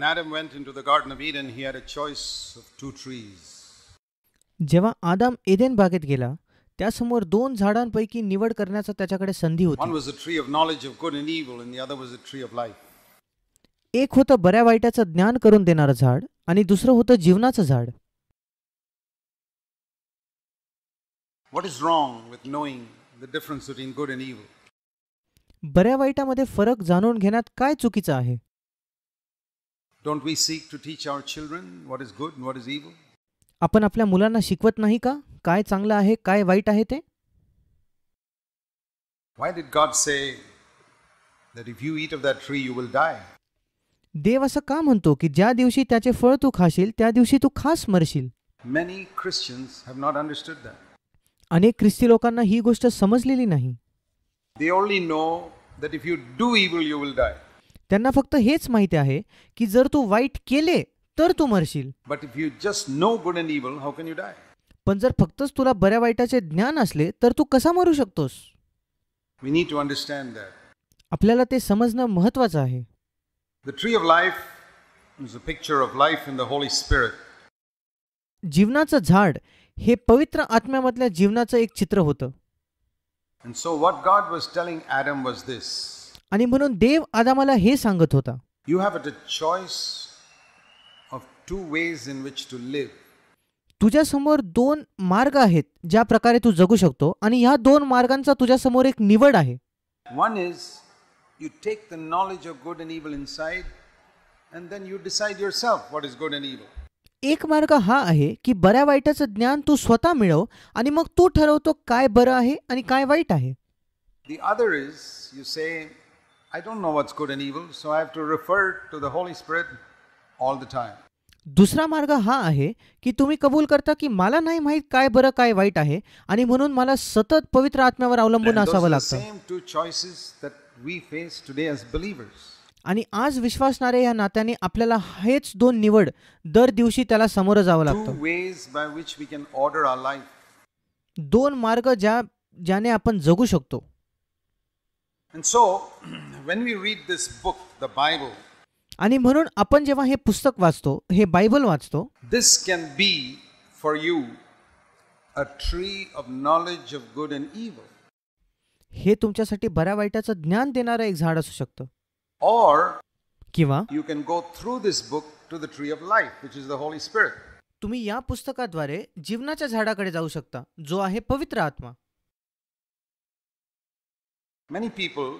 When Adam went into the Garden of Eden, he had a choice of two trees. जेव्हा आदम एदेन बागेत गेला त्यासमोर दोन झाडांपैकी निवड करण्याचा त्याच्याकडे संधी One होती was the tree of knowledge of good and evil, and the other was the tree of life. एक होतं बऱ्या वाईटाचं ज्ञान करून देणारं झाड आणि दुसरं होतं जीवनाचं झाड What is wrong with knowing the difference between good and evil? बऱ्या वाईटामध्ये फरक जाणून घेण्यात काय चुकीचं आहे don't we seek to teach our children what is good what is evil आपण आपल्या मुलांना शिकवत नाही का काय चांगलं आहे काय वाईट आहे ते why did God say that if you eat of that tree you will die देव असं का म्हणतो की ज्या दिवशी त्याचे फळ तू खाशील त्या दिवशी तू खास मरशील many Christians have not understood that अनेक ख्रिस्ती लोकांना ही गोष्ट समजलेली नाही they only know that if you do evil you will die त्यांना फक्त हेच माहिती आहे की जर तू वाईट केले तर तू मरशील but if you just know good and evil how can you die पण जर फक्तच तुला बऱ्या वाईटाचे ज्ञान असले तर तू कसा मरू शकतोस we need to understand that आपल्याला ते समजणं महत्त्वाचं आहे the tree of life is a picture of life in the Holy spirit जीवनाचं झाड हे पवित्र आत्म्यामधल्या जीवनाचं एक चित्र होतं And so what God was telling Adam was this. आणि म्हणून देव आदामाला हे सांगत होता you have a choice of two ways in which to live तुझ्यासमोर दोन मार्ग आहेत ज्या प्रकारे तू जगू शकतो आणि ह्या दोन मार्गांचा तुझ्यासमोर एक निवड आहे one is you take the knowledge of good and evil inside and then you decide yourself what is good and evil एक मार्ग हा आहे की बऱ्या वाईटाचं ज्ञान तू स्वतः मिळव आणि मग तू ठरवतो काय बरं आहे आणि काय वाईट आहे the other is you say दुसरा मार्ग हा आहे की तुम्ही कबूल करता की मला नाही माहीत काय बरं काय वाईट आहे आणि म्हणून मला सतत पवित्र आत्म्यावर अवलंबून असावं लागतं आणि आज विश्वासणारे या नात्याने आपल्याला हेच दोन निवड दर दिवशी त्याला समोर जावं लागतं दोन मार्ग ज्या ज्याने आपण जगू शकतो And so, when we read this book, the Bible, आणि म्हणून आपण जेव्हा हे पुस्तक वाचतो हे बायबल वाचतो this can be for you a tree of knowledge of good and evil हे तुमच्यासाठी बऱ्या वाईटाचं ज्ञान देणारं एक झाड असू शकतं ऑर किंवा you can go through this book to the tree of life which is the Holy Spirit तुम्ही या पुस्तकाद्वारे जीवनाच्या झाडाकडे जाऊ शकता जो आहे पवित्र आत्मा Many people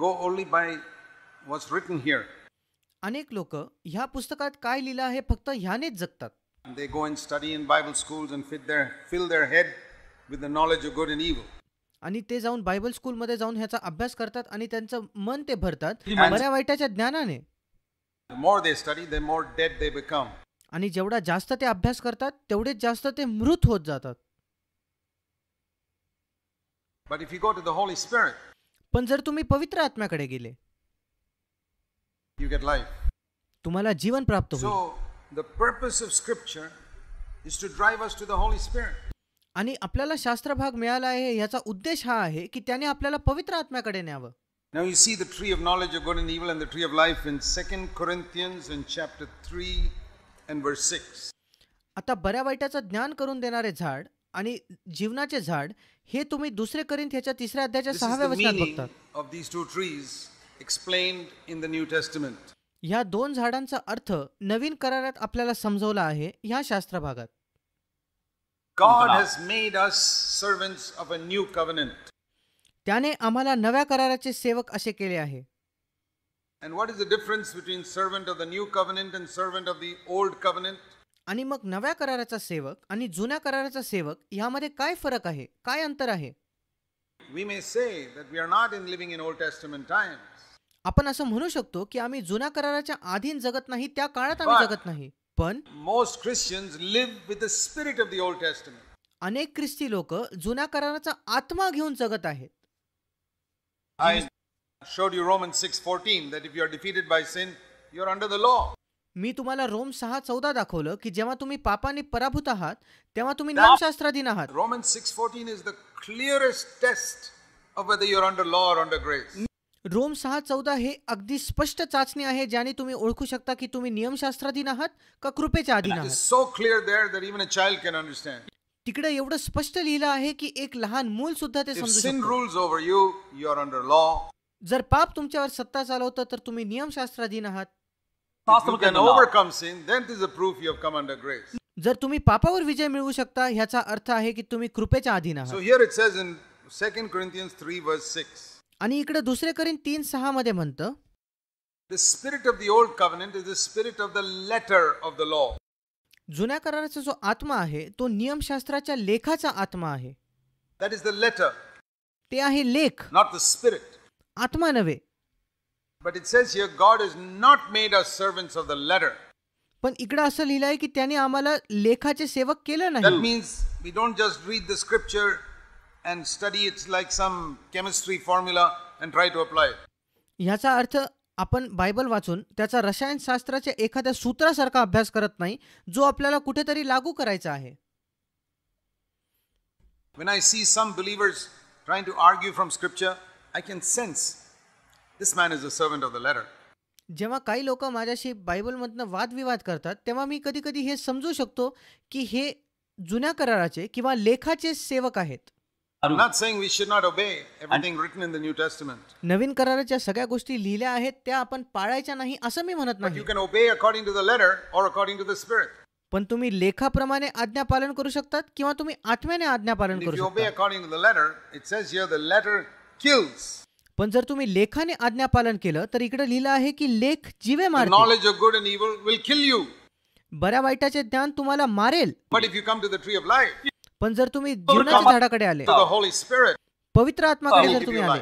go only by what's written here. अनेक लोक ह्या पुस्तकात काय लिहिलं आहे फक्त ह्यानेच जगतात They go and study in Bible schools and fit their, fill their head आणि ते जाऊन बायबल स्कूल मध्ये जाऊन ह्याचा अभ्यास करतात आणि त्यांचं मन ते भरतात बऱ्या वाईटाच्या ज्ञानाने The more they study, the more dead they become. आणि जेवढा जास्त ते अभ्यास करतात तेवढेच जास्त ते मृत होत जातात But if you go to the Holy Spirit, पण जर तुम्ही पवित्र आत्म्याकडे गेले you get life. तुम्हाला जीवन प्राप्त होईल So the purpose of Scripture is to drive us to the Holy Spirit. आणि आपल्याला शास्त्र भाग मिळाला आहे याचा उद्देश हा आहे की त्याने आपल्याला पवित्र आत्म्याकडे न्यावं Now you see the tree of knowledge of good and evil and the tree of life in 2 Corinthians in chapter 3 and verse 6. आता बऱ्या वाईटाचं ज्ञान करून देणारे झाड आणि जीवनाचे झाड हे तुम्ही दुसरे करीन त्याच्या तिसऱ्या अध्यायाच्या सहाव्या वचनात बघतात of these two trees explain in the New Testament ह्या दोन झाडांचा अर्थ नवीन करारात आपल्याला समजवला आहे ह्या शास्त्र भागात God has made us servants of a new covenant. त्याने आम्हाला नव्या कराराचे सेवक असे केले आहे and what is the difference between servant of the new covenant and servant of the old covenant? आणि मग नव्या कराराचा सेवक आणि जुन्या कराराचा सेवक यामध्ये काय फरक आहे काय अंतर आहे आपण असं म्हणू शकतो की आम्ही जुन्या कराराच्या आधीन जगत नाही त्या काळात आम्ही जगत नाही पण most Christian live with the spirit of the Old Testament अनेक ख्रिस्ती लोक जुन्या कराराचा आत्मा घेऊन जगत आहेत I showed you Roman six fourteen that if you are defeated by sin you are under the law मी तुम्हाला रोम सहा चौदा दाखवलं की जेव्हा तुम्ही पापाने पराभूत आहात तेव्हा तुम्ही नामशास्त्राधीन आहात Roman six fourteen is the clearest test of whether you're under law or under grace रोम सहा चौदा हे अगदी स्पष्ट चाचणी आहे ज्याने तुम्ही ओळखू शकता की तुम्ही नियमशास्त्राधीन आहात का कृपेच्या अधीन आहात so clear that even child can understand तिकडे एवढं स्पष्ट लिहिलं आहे की एक लहान मूल सुद्धा ते समजू जर पाप तुमच्यावर सत्ता चालवतं तर तुम्ही नियमशास्त्राधीन आहात जर तुम्ही पापावर विजय मिळवू शकता ह्याचा अर्थ आहे की तुम्ही कृपेच्या अधीन आहात आणि इकडे दुसरे करीन तीन सहा मध्ये म्हणतं जुन्या कराराचा जो आत्मा आहे तो नियमशास्त्राच्या लेखाचा आत्मा आहे दॅट इज द लेटर ते आहे लेख नॉट द स्पिरिट आत्मा नव्हे but it says here God is not made us servants of the letter पण इकडे असं लिहिलं आहे की त्याने आम्हाला लेखाचे सेवक केलं नाही that means we don't just read the scripture and study it's like some chemistry formula and try to apply ह्याचा अर्थ आपण बायबल वाचून त्याचा रसायनशास्त्राच्या एखाद्या सूत्रासारखा अभ्यास करत नाही जो आपल्याला कुठेतरी लागू करायचा आहे When I see some believers trying to argue from scripture I can sense This man is a servant of the letter. जेव्हा काही लोक माझ्याशी बायबल मधन वादविवाद करतात तेव्हा मी कधी कधी हे समजू शकतो की हे जुन्या कराराचे किंवा लेखाचे सेवक आहेत नवीन कराराच्या सगळ्या गोष्टी लिहिल्या आहेत त्या आपण पाळायच्या नाही असं मी म्हणत नाही पण तुम्ही लेखाप्रमाणे आज्ञा पालन करू शकतात किंवा तुम्ही आत्म्याने आज्ञा पालन करू शकता पण जर तुम्ही लेखाने आज्ञा पालन केलं तर इकडे लिहिलं आहे की लेख जीवे मार knowledge of good and will kill you बऱ्या वाईटाचे ज्ञान तुम्हाला मारेल but if you come to the tree of life पण जर तुम्ही जीवनाच्या झाडाकडे आले पवित्र आत्माकडे जर तुम्ही आले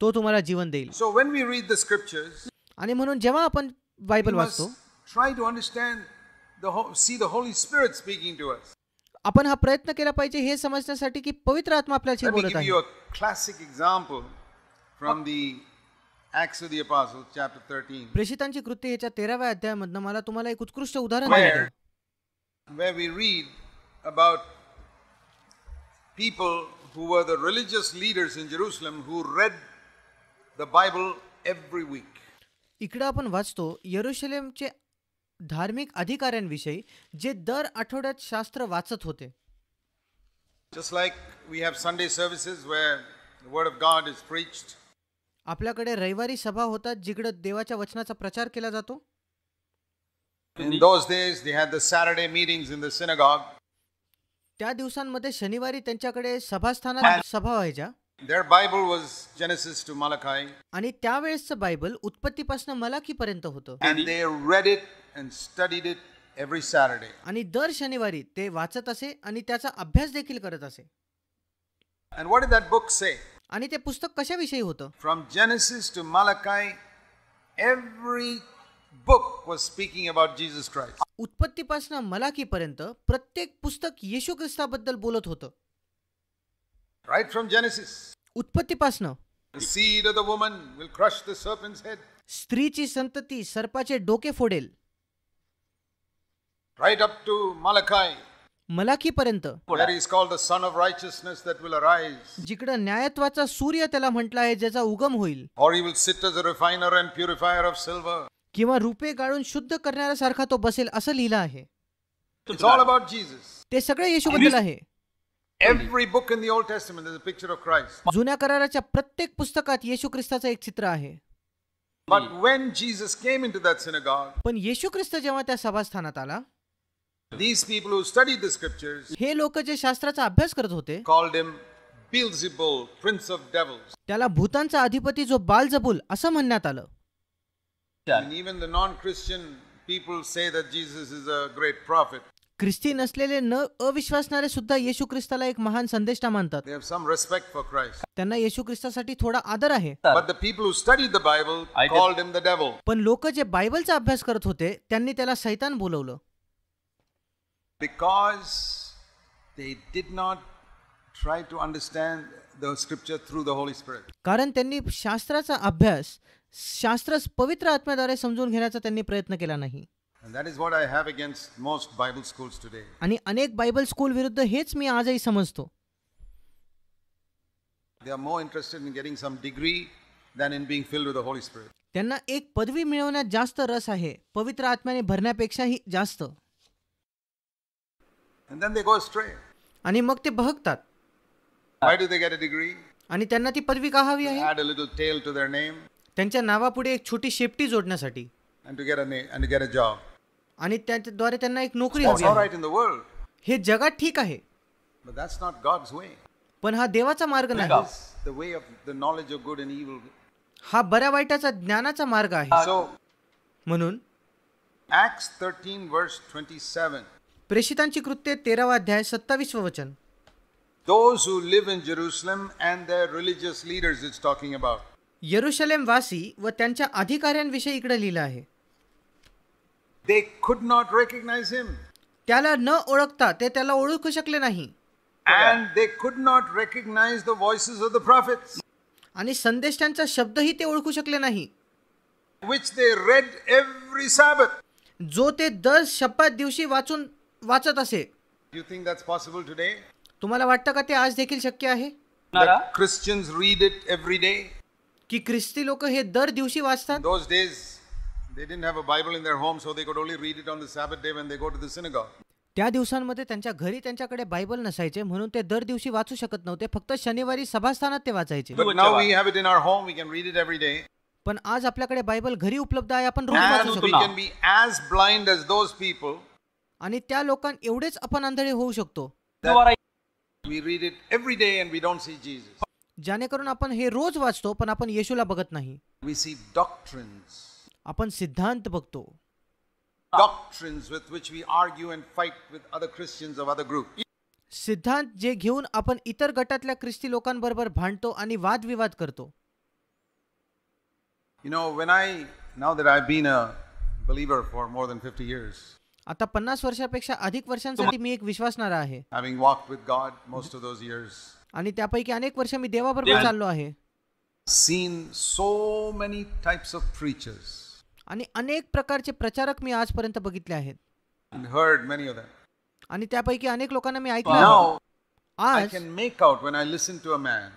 तो तुम्हाला जीवन देईल so when we read the scriptures आणि म्हणून जेव्हा आपण बायबल वाचतो try to understand the see the Holy Spirit speaking to us आपण हा प्रयत्न केला पाहिजे हे समजण्यासाठी की पवित्र आत्मा आपल्याशी बोलत आहे classic example from the Acts of the Apostles, chapter 13, प्रेषितांची कृती ह्याच्या तेराव्या अध्यायामधनं मला तुम्हाला एक उत्कृष्ट उदाहरण where, आहे. where we read about people who were the religious leaders in Jerusalem who read the Bible every week. इकडे आपण वाचतो यरुशलेमचे धार्मिक अधिकाऱ्यांविषयी जे दर आठवड्यात शास्त्र वाचत होते Just like we have Sunday services where the Word of God is preached, आपल्याकडे रविवारी सभा होतात जिकडे देवाच्या वचनाचा प्रचार केला जातो त्या दिवसांमध्ये शनिवारी त्यांच्याकडे सभास्थानात सभा व्हायच्या Their Bible was Genesis to Malachi, आणि त्यावेळेसचं बायबल उत्पत्तीपासून मलाकीपर्यंत होतं and they read it and studied it every Saturday. आणि दर शनिवारी ते वाचत असे आणि त्याचा अभ्यास देखील करत असे And what did that book say? आणि ते पुस्तक कशाविषयी होतं from Genesis to Malachi every book was speaking about Jesus Christ उत्पत्तीपासून मलाकीपर्यंत प्रत्येक पुस्तक येशू ख्रिस्ताबद्दल बोलत होतं राईट फ्रॉम जेनेसिस उत्पत्तीपासून seed of the woman will crush the serpent's head स्त्रीची संतती सर्पाचे डोके फोडेल राईट अप टू मालकाय मलाकीपर्यंत जिकडे न्यायत्वाचा सूर्य त्याला म्हटला आहे ज्याचा उगम होईल किंवा रुपे गाळून शुद्ध सारखा तो बसेल असं लिहिलं आहे ते सगळे येशू बद्दल आहे एव्हरी बुक इन ऑफ जुन्या कराराच्या प्रत्येक पुस्तकात येशू ख्रिस्ताचं एक चित्र आहे पण येशू ख्रिस्त जेव्हा त्या सभास्थानात आला These people who studied the scriptures हे लोक जे शास्त्राचा अभ्यास करत होते called him Beelzebul, prince of devils. त्याला भूतांचा अधिपती जो बालजबूल असं म्हणण्यात आलं And even the non-Christian people say that Jesus is a great prophet. ख्रिस्ती नसलेले न अविश्वासणारे सुद्धा येशू ख्रिस्ताला एक महान संदेष्टा मानतात त्यांना येशू ख्रिस्तासाठी थोडा आदर आहे पण लोक जे बायबलचा अभ्यास करत होते त्यांनी त्याला सैतान बोलवलं because they did not try to understand the scripture through the Holy Spirit. कारण त्यांनी शास्त्राचा अभ्यास शास्त्रच पवित्र आत्म्याद्वारे समजून घेण्याचा त्यांनी प्रयत्न केला नाही. And that is what I have against most Bible schools today. आणि अनेक बायबल स्कूल विरुद्ध हेच मी आजही समजतो. They are more interested in getting some degree than in being filled with the Holy Spirit. त्यांना एक पदवी मिळवण्यात जास्त रस आहे पवित्र आत्म्याने भरण्यापेक्षाही जास्त आणि मग ते बहकतात आणि त्यांना ती पदवी का हवी आहे त्यांच्या नावापुढे एक छोटी शेपटी जोडण्यासाठी आणि त्याद्वारे त्यांना एक नोकरी हवी हे जगात ठीक आहे पण हा देवाचा मार्ग नाही हा बऱ्या वाईटाचा ज्ञानाचा मार्ग आहे म्हणून 13 verse 27 प्रेषितांची कृत्य तेरावा अध्याय सत्तावीस वचन those who live in Jerusalem and their religious leaders is talking about येरुशलेम वासी व त्यांच्या अधिकाऱ्यांविषयी इकडे लिहिलं आहे दे कुड नॉट रेकग्नाइज हिम त्याला न ओळखता ते त्याला ओळखू शकले नाही and they could not recognize the voices of the prophets आणि संदेशांचा शब्दही ते ओळखू शकले नाही which they read every Sabbath जो ते दर शपथ दिवशी वाचून वाचत असे you think that's possible today तुम्हाला वाटतं का ते आज देखील शक्य आहे Christians read it every day की ख्रिस्ती लोक हे दर दिवशी वाचतात those days they didn't have a Bible in their home so they could only read it on the sabbath day when they go to the synagogue त्या दिवसांमध्ये त्यांच्या घरी त्यांच्याकडे बायबल नसायचे म्हणून ते दर दिवशी वाचू शकत नव्हते फक्त शनिवारी सभास्थानात ते वाचायचे पण आज आपल्याकडे बायबल घरी उपलब्ध आहे आपण रोज वाचू शकतो आणि त्या लोकांना एवढेच आपण अंधळे होऊ शकतो we read it every day and we don't see Jesus जाने करून आपण हे रोज वाचतो पण आपण येशूला बघत नाही वी सी डॉक्ट्रिन्स आपण सिद्धांत बघतो doctrines with which we argue and fight with other Christians of other group सिद्धांत जे घेऊन आपण इतर गटातल्या ख्रिस्ती लोकांबरोबर भांडतो आणि वादविवाद करतो you know when I now that I have been a believer for more than 50 years आता पन्नास वर्षापेक्षा अधिक वर्षांसाठी मी एक विश्वासणारा आहे आणि त्यापैकी अनेक वर्ष मी देवाबरोबर चाललो आहे seen so many types of preachers आणि अनेक प्रकारचे प्रचारक मी आजपर्यंत बघितले आहेत आणि त्यापैकी अनेक लोकांना मी ऐकलं आहे. Make as make I listen to listen to a man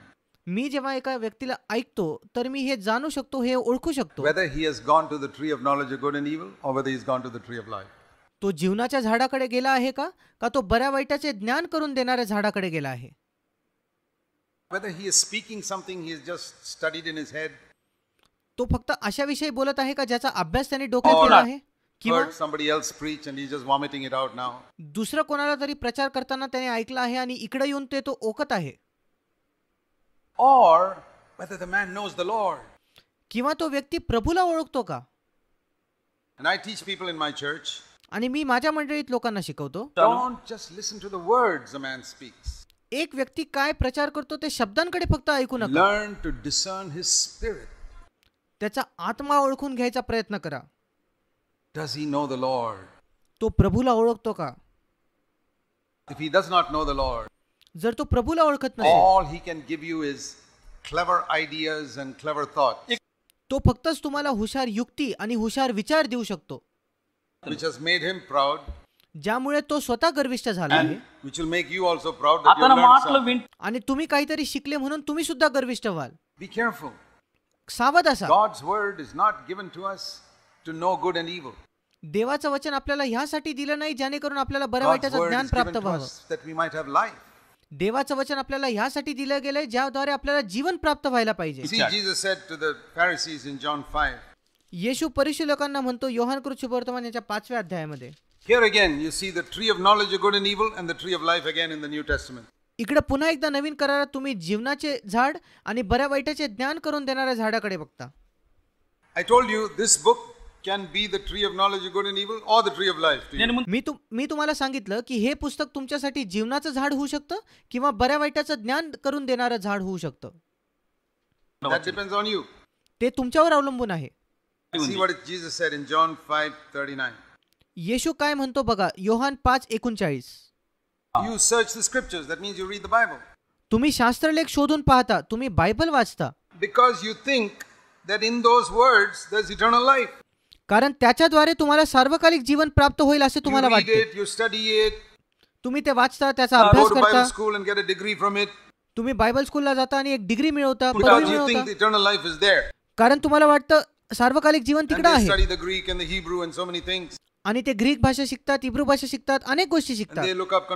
मी जेव्हा एका व्यक्तीला ऐकतो तर मी हे जाणू शकतो हे ओळखू शकतो he has gone to the tree of knowledge of good and and or whether he has gone to the tree of life. तो जीवनाच्या झाडाकडे गेला आहे का का तो बऱ्या वाईटाचे ज्ञान करून देणाऱ्या झाडाकडे गेला आहे तो फक्त अशा विषयी बोलत आहे का ज्याचा अभ्यास त्यांनी डोक्यात केला आहे दुसरं कोणाला तरी प्रचार करताना त्याने ऐकला आहे आणि इकडे येऊन ते तो ओकत आहे किंवा तो व्यक्ती प्रभूला ओळखतो का? आणि मी माझ्या मंडळीत लोकांना शिकवतो एक व्यक्ती काय प्रचार करतो ते शब्दांकडे फक्त ऐकू नका learn to discern his spirit त्याचा आत्मा ओळखून घ्यायचा प्रयत्न करा does he know the Lord तो प्रभूला ओळखतो का if he does not know the Lord जर तो प्रभूला ओळखत नसेल all he can give you is clever ideas and clever thought तो फक्तच तुम्हाला हुशार युक्ती आणि हुशार विचार देऊ शकतो ज्यामुळे तो स्वतः गर्विष्ठ झाला आणि तुम्ही काहीतरी शिकले म्हणून तुम्ही सुद्धा गर्विष्ठ व्हाल सावध असा God's word is not given to us to know good and evil देवाचं वचन आपल्याला ह्यासाठी दिलं नाही जेणेकरून आपल्याला बरं वाटायचं ज्ञान प्राप्त व्हावं देवाचं वचन आपल्याला ह्यासाठी दिलं गेलंय ज्याद्वारे आपल्याला जीवन प्राप्त व्हायला पाहिजे जॉन 5 येशू परिशु लोकांना म्हणतो योहान कृषी वर्तमान याच्या पाचव्या अध्यायामध्ये Here again, you see the tree of knowledge of good and evil and the tree of life again in the New Testament. इकडे पुन्हा एकदा नवीन करारात तुम्ही जीवनाचे झाड आणि बऱ्या वाईटाचे ज्ञान करून देणाऱ्या झाडाकडे बघता I told you this book can be the tree of knowledge of good and evil or the tree of life. मी तुम मी तुम्हाला सांगितलं की हे पुस्तक तुमच्यासाठी जीवनाचं झाड होऊ शकतं किंवा बऱ्या वाईटाचं ज्ञान करून देणारं झाड होऊ शकतं That depends on ते तुमच्यावर अवलंबून आहे येशू काय म्हणतो बघा योहान पाच एकोणचाळीस you search scriptures means you read the Bible तुम्ही शास्त्रलेख शोधून पाहता तुम्ही बायबल वाचता because you think that in those words eternal life कारण त्याच्याद्वारे तुम्हाला सार्वकालिक जीवन प्राप्त होईल असे तुम्हाला वाटते तुम्ही ते वाचता त्याचा अभ्यास करता तुम्ही बायबल स्कूलला जाता आणि एक डिग्री मिळवता कारण तुम्हाला वाटतं सार्वकालिक जीवन तिकडे आहे आणि ते ग्रीक भाषा शिकतात हिब्रू भाषा शिकतात अनेक गोष्टी शिकतात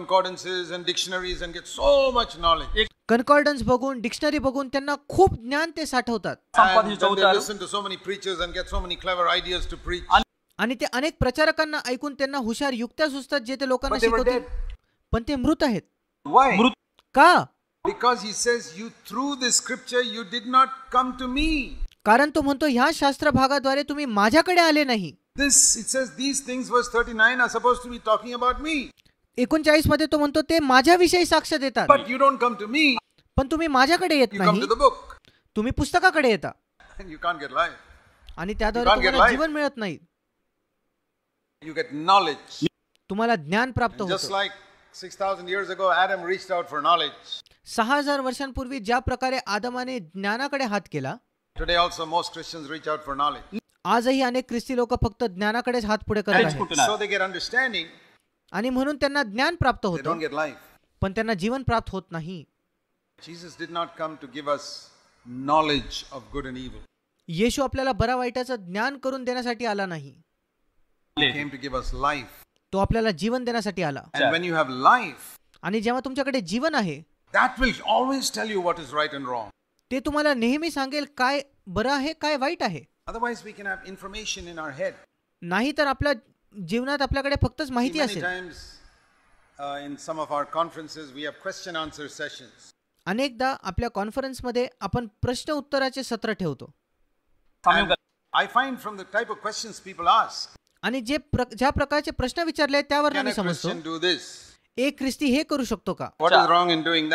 कन्कॉर्डन्स बघून डिक्शनरी बघून त्यांना खूप ज्ञान ते साठवतात आणि ते अनेक प्रचारकांना ऐकून त्यांना हुशार युक्त्या सुचतात जे ते लोकांना शिकवतात पण ते मृत आहेत का because he says you through the scripture you did not come to me कारण तो म्हणतो ह्या शास्त्र भागाद्वारे तुम्ही माझ्याकडे आले नाही एकोणचाळीस मध्ये तो म्हणतो ते माझ्याविषयी साक्ष देतात but you don't come to me पण तुम्ही माझ्याकडे येत नाही तुम्ही पुस्तकाकडे येता यू कॅन गेट लाईफ आणि त्याद्वारे तुम्हाला जीवन मिळत नाही यू गेट नॉलेज तुम्हाला ज्ञान प्राप्त होतं just like 6000 years ago Adam reached out for knowledge 6000 वर्षांपूर्वी ज्या प्रकारे आदमाने ज्ञानाकडे हात केला today also most Christians reach out for knowledge आजही अनेक ख्रिस्ती लोक फक्त ज्ञानाकडेच हात पुढे करत आहेत आणि म्हणून त्यांना ज्ञान प्राप्त होत पण त्यांना जीवन प्राप्त होत नाही Jesus did not come to give us knowledge of good and evil येशू आपल्याला बरा वाईटाचं ज्ञान करून देण्यासाठी आला नाही came to give us life तो आपल्याला जीवन देण्यासाठी आला व्हेन यू हॅव लाईफ आणि जेव्हा तुमच्याकडे जीवन आहे that will always tell you what is right and wrong ते तुम्हाला नेहमी सांगेल काय बरं आहे काय वाईट आहे otherwise we can have information in our head नाही तर आपल्या जीवनात आपल्याकडे फक्तच माहिती असेल in some of our conferences we have question answer sessions अनेकदा आपल्या कॉन्फरन्स मध्ये आपण प्रश्न उत्तराचे सत्र ठेवतो I find from the type of questions people ask आणि जे ज्या प्रकारचे प्रश्न विचारले त्यावर मी समजतो एक ख्रिस्ती हे करू शकतो का इज रॉंग इन डूइंग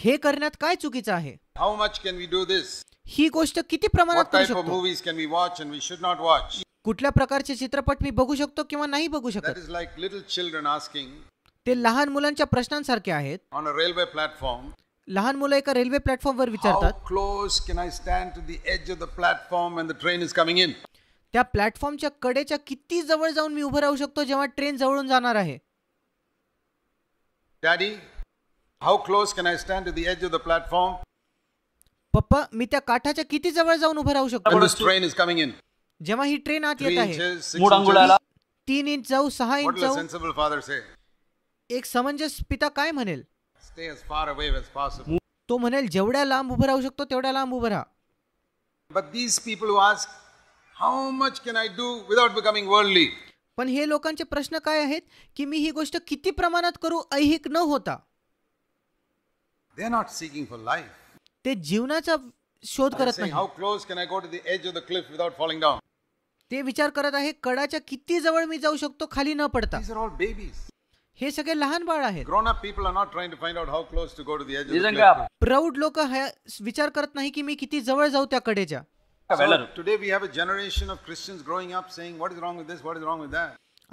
हे करण्यात काय चुकीचं आहे how much can we do this ही गोष्ट किती प्रमाणात करू शकतो movies can we watch and we should not watch कुठल्या प्रकारचे चित्रपट मी बघू शकतो किंवा नाही बघू शकत is like little children asking ते लहान मुलांच्या प्रश्नांसारखे आहेत ऑन अ रेल्वे प्लॅटफॉर्म लहान मुलं एका रेल्वे प्लॅटफॉर्म वर विचारतात close can I stand to the edge of the platform and the train is coming in त्या प्लॅटफॉर्मच्या कडेच्या किती जवळ जाऊन मी उभं राहू शकतो जेव्हा ट्रेन जवळून जाणार आहे daddy how close can I stand to the edge of the platform पप्पा मी त्या काठाच्या किती जवळ जाऊन उभं राहू शकतो ट्रेन इज कमिंग इन जेव्हा ही ट्रेन आत येत आहे तीन इंच जाऊ सहा इंच जाऊ एक समंजस पिता काय म्हणेल तो म्हणेल जेवढ्या लांब उभं राहू शकतो तेवढ्या लांब उभं राहा but these people who ask how much can I do without becoming worldly पण हे लोकांचे प्रश्न काय आहेत की मी ही गोष्ट किती प्रमाणात करू ऐहिक न होता They are not seeking for life. ते जीवनाचा शोध करत नाहीत close can ते विचार करत आहे कडाच्या किती जवळ मी जाऊ शकतो खाली न पडता हे सगळे लहान बाळ आहेत Grown up people are not trying लोक विचार करत नाही की मी किती जवळ जाऊ त्या कडेच्या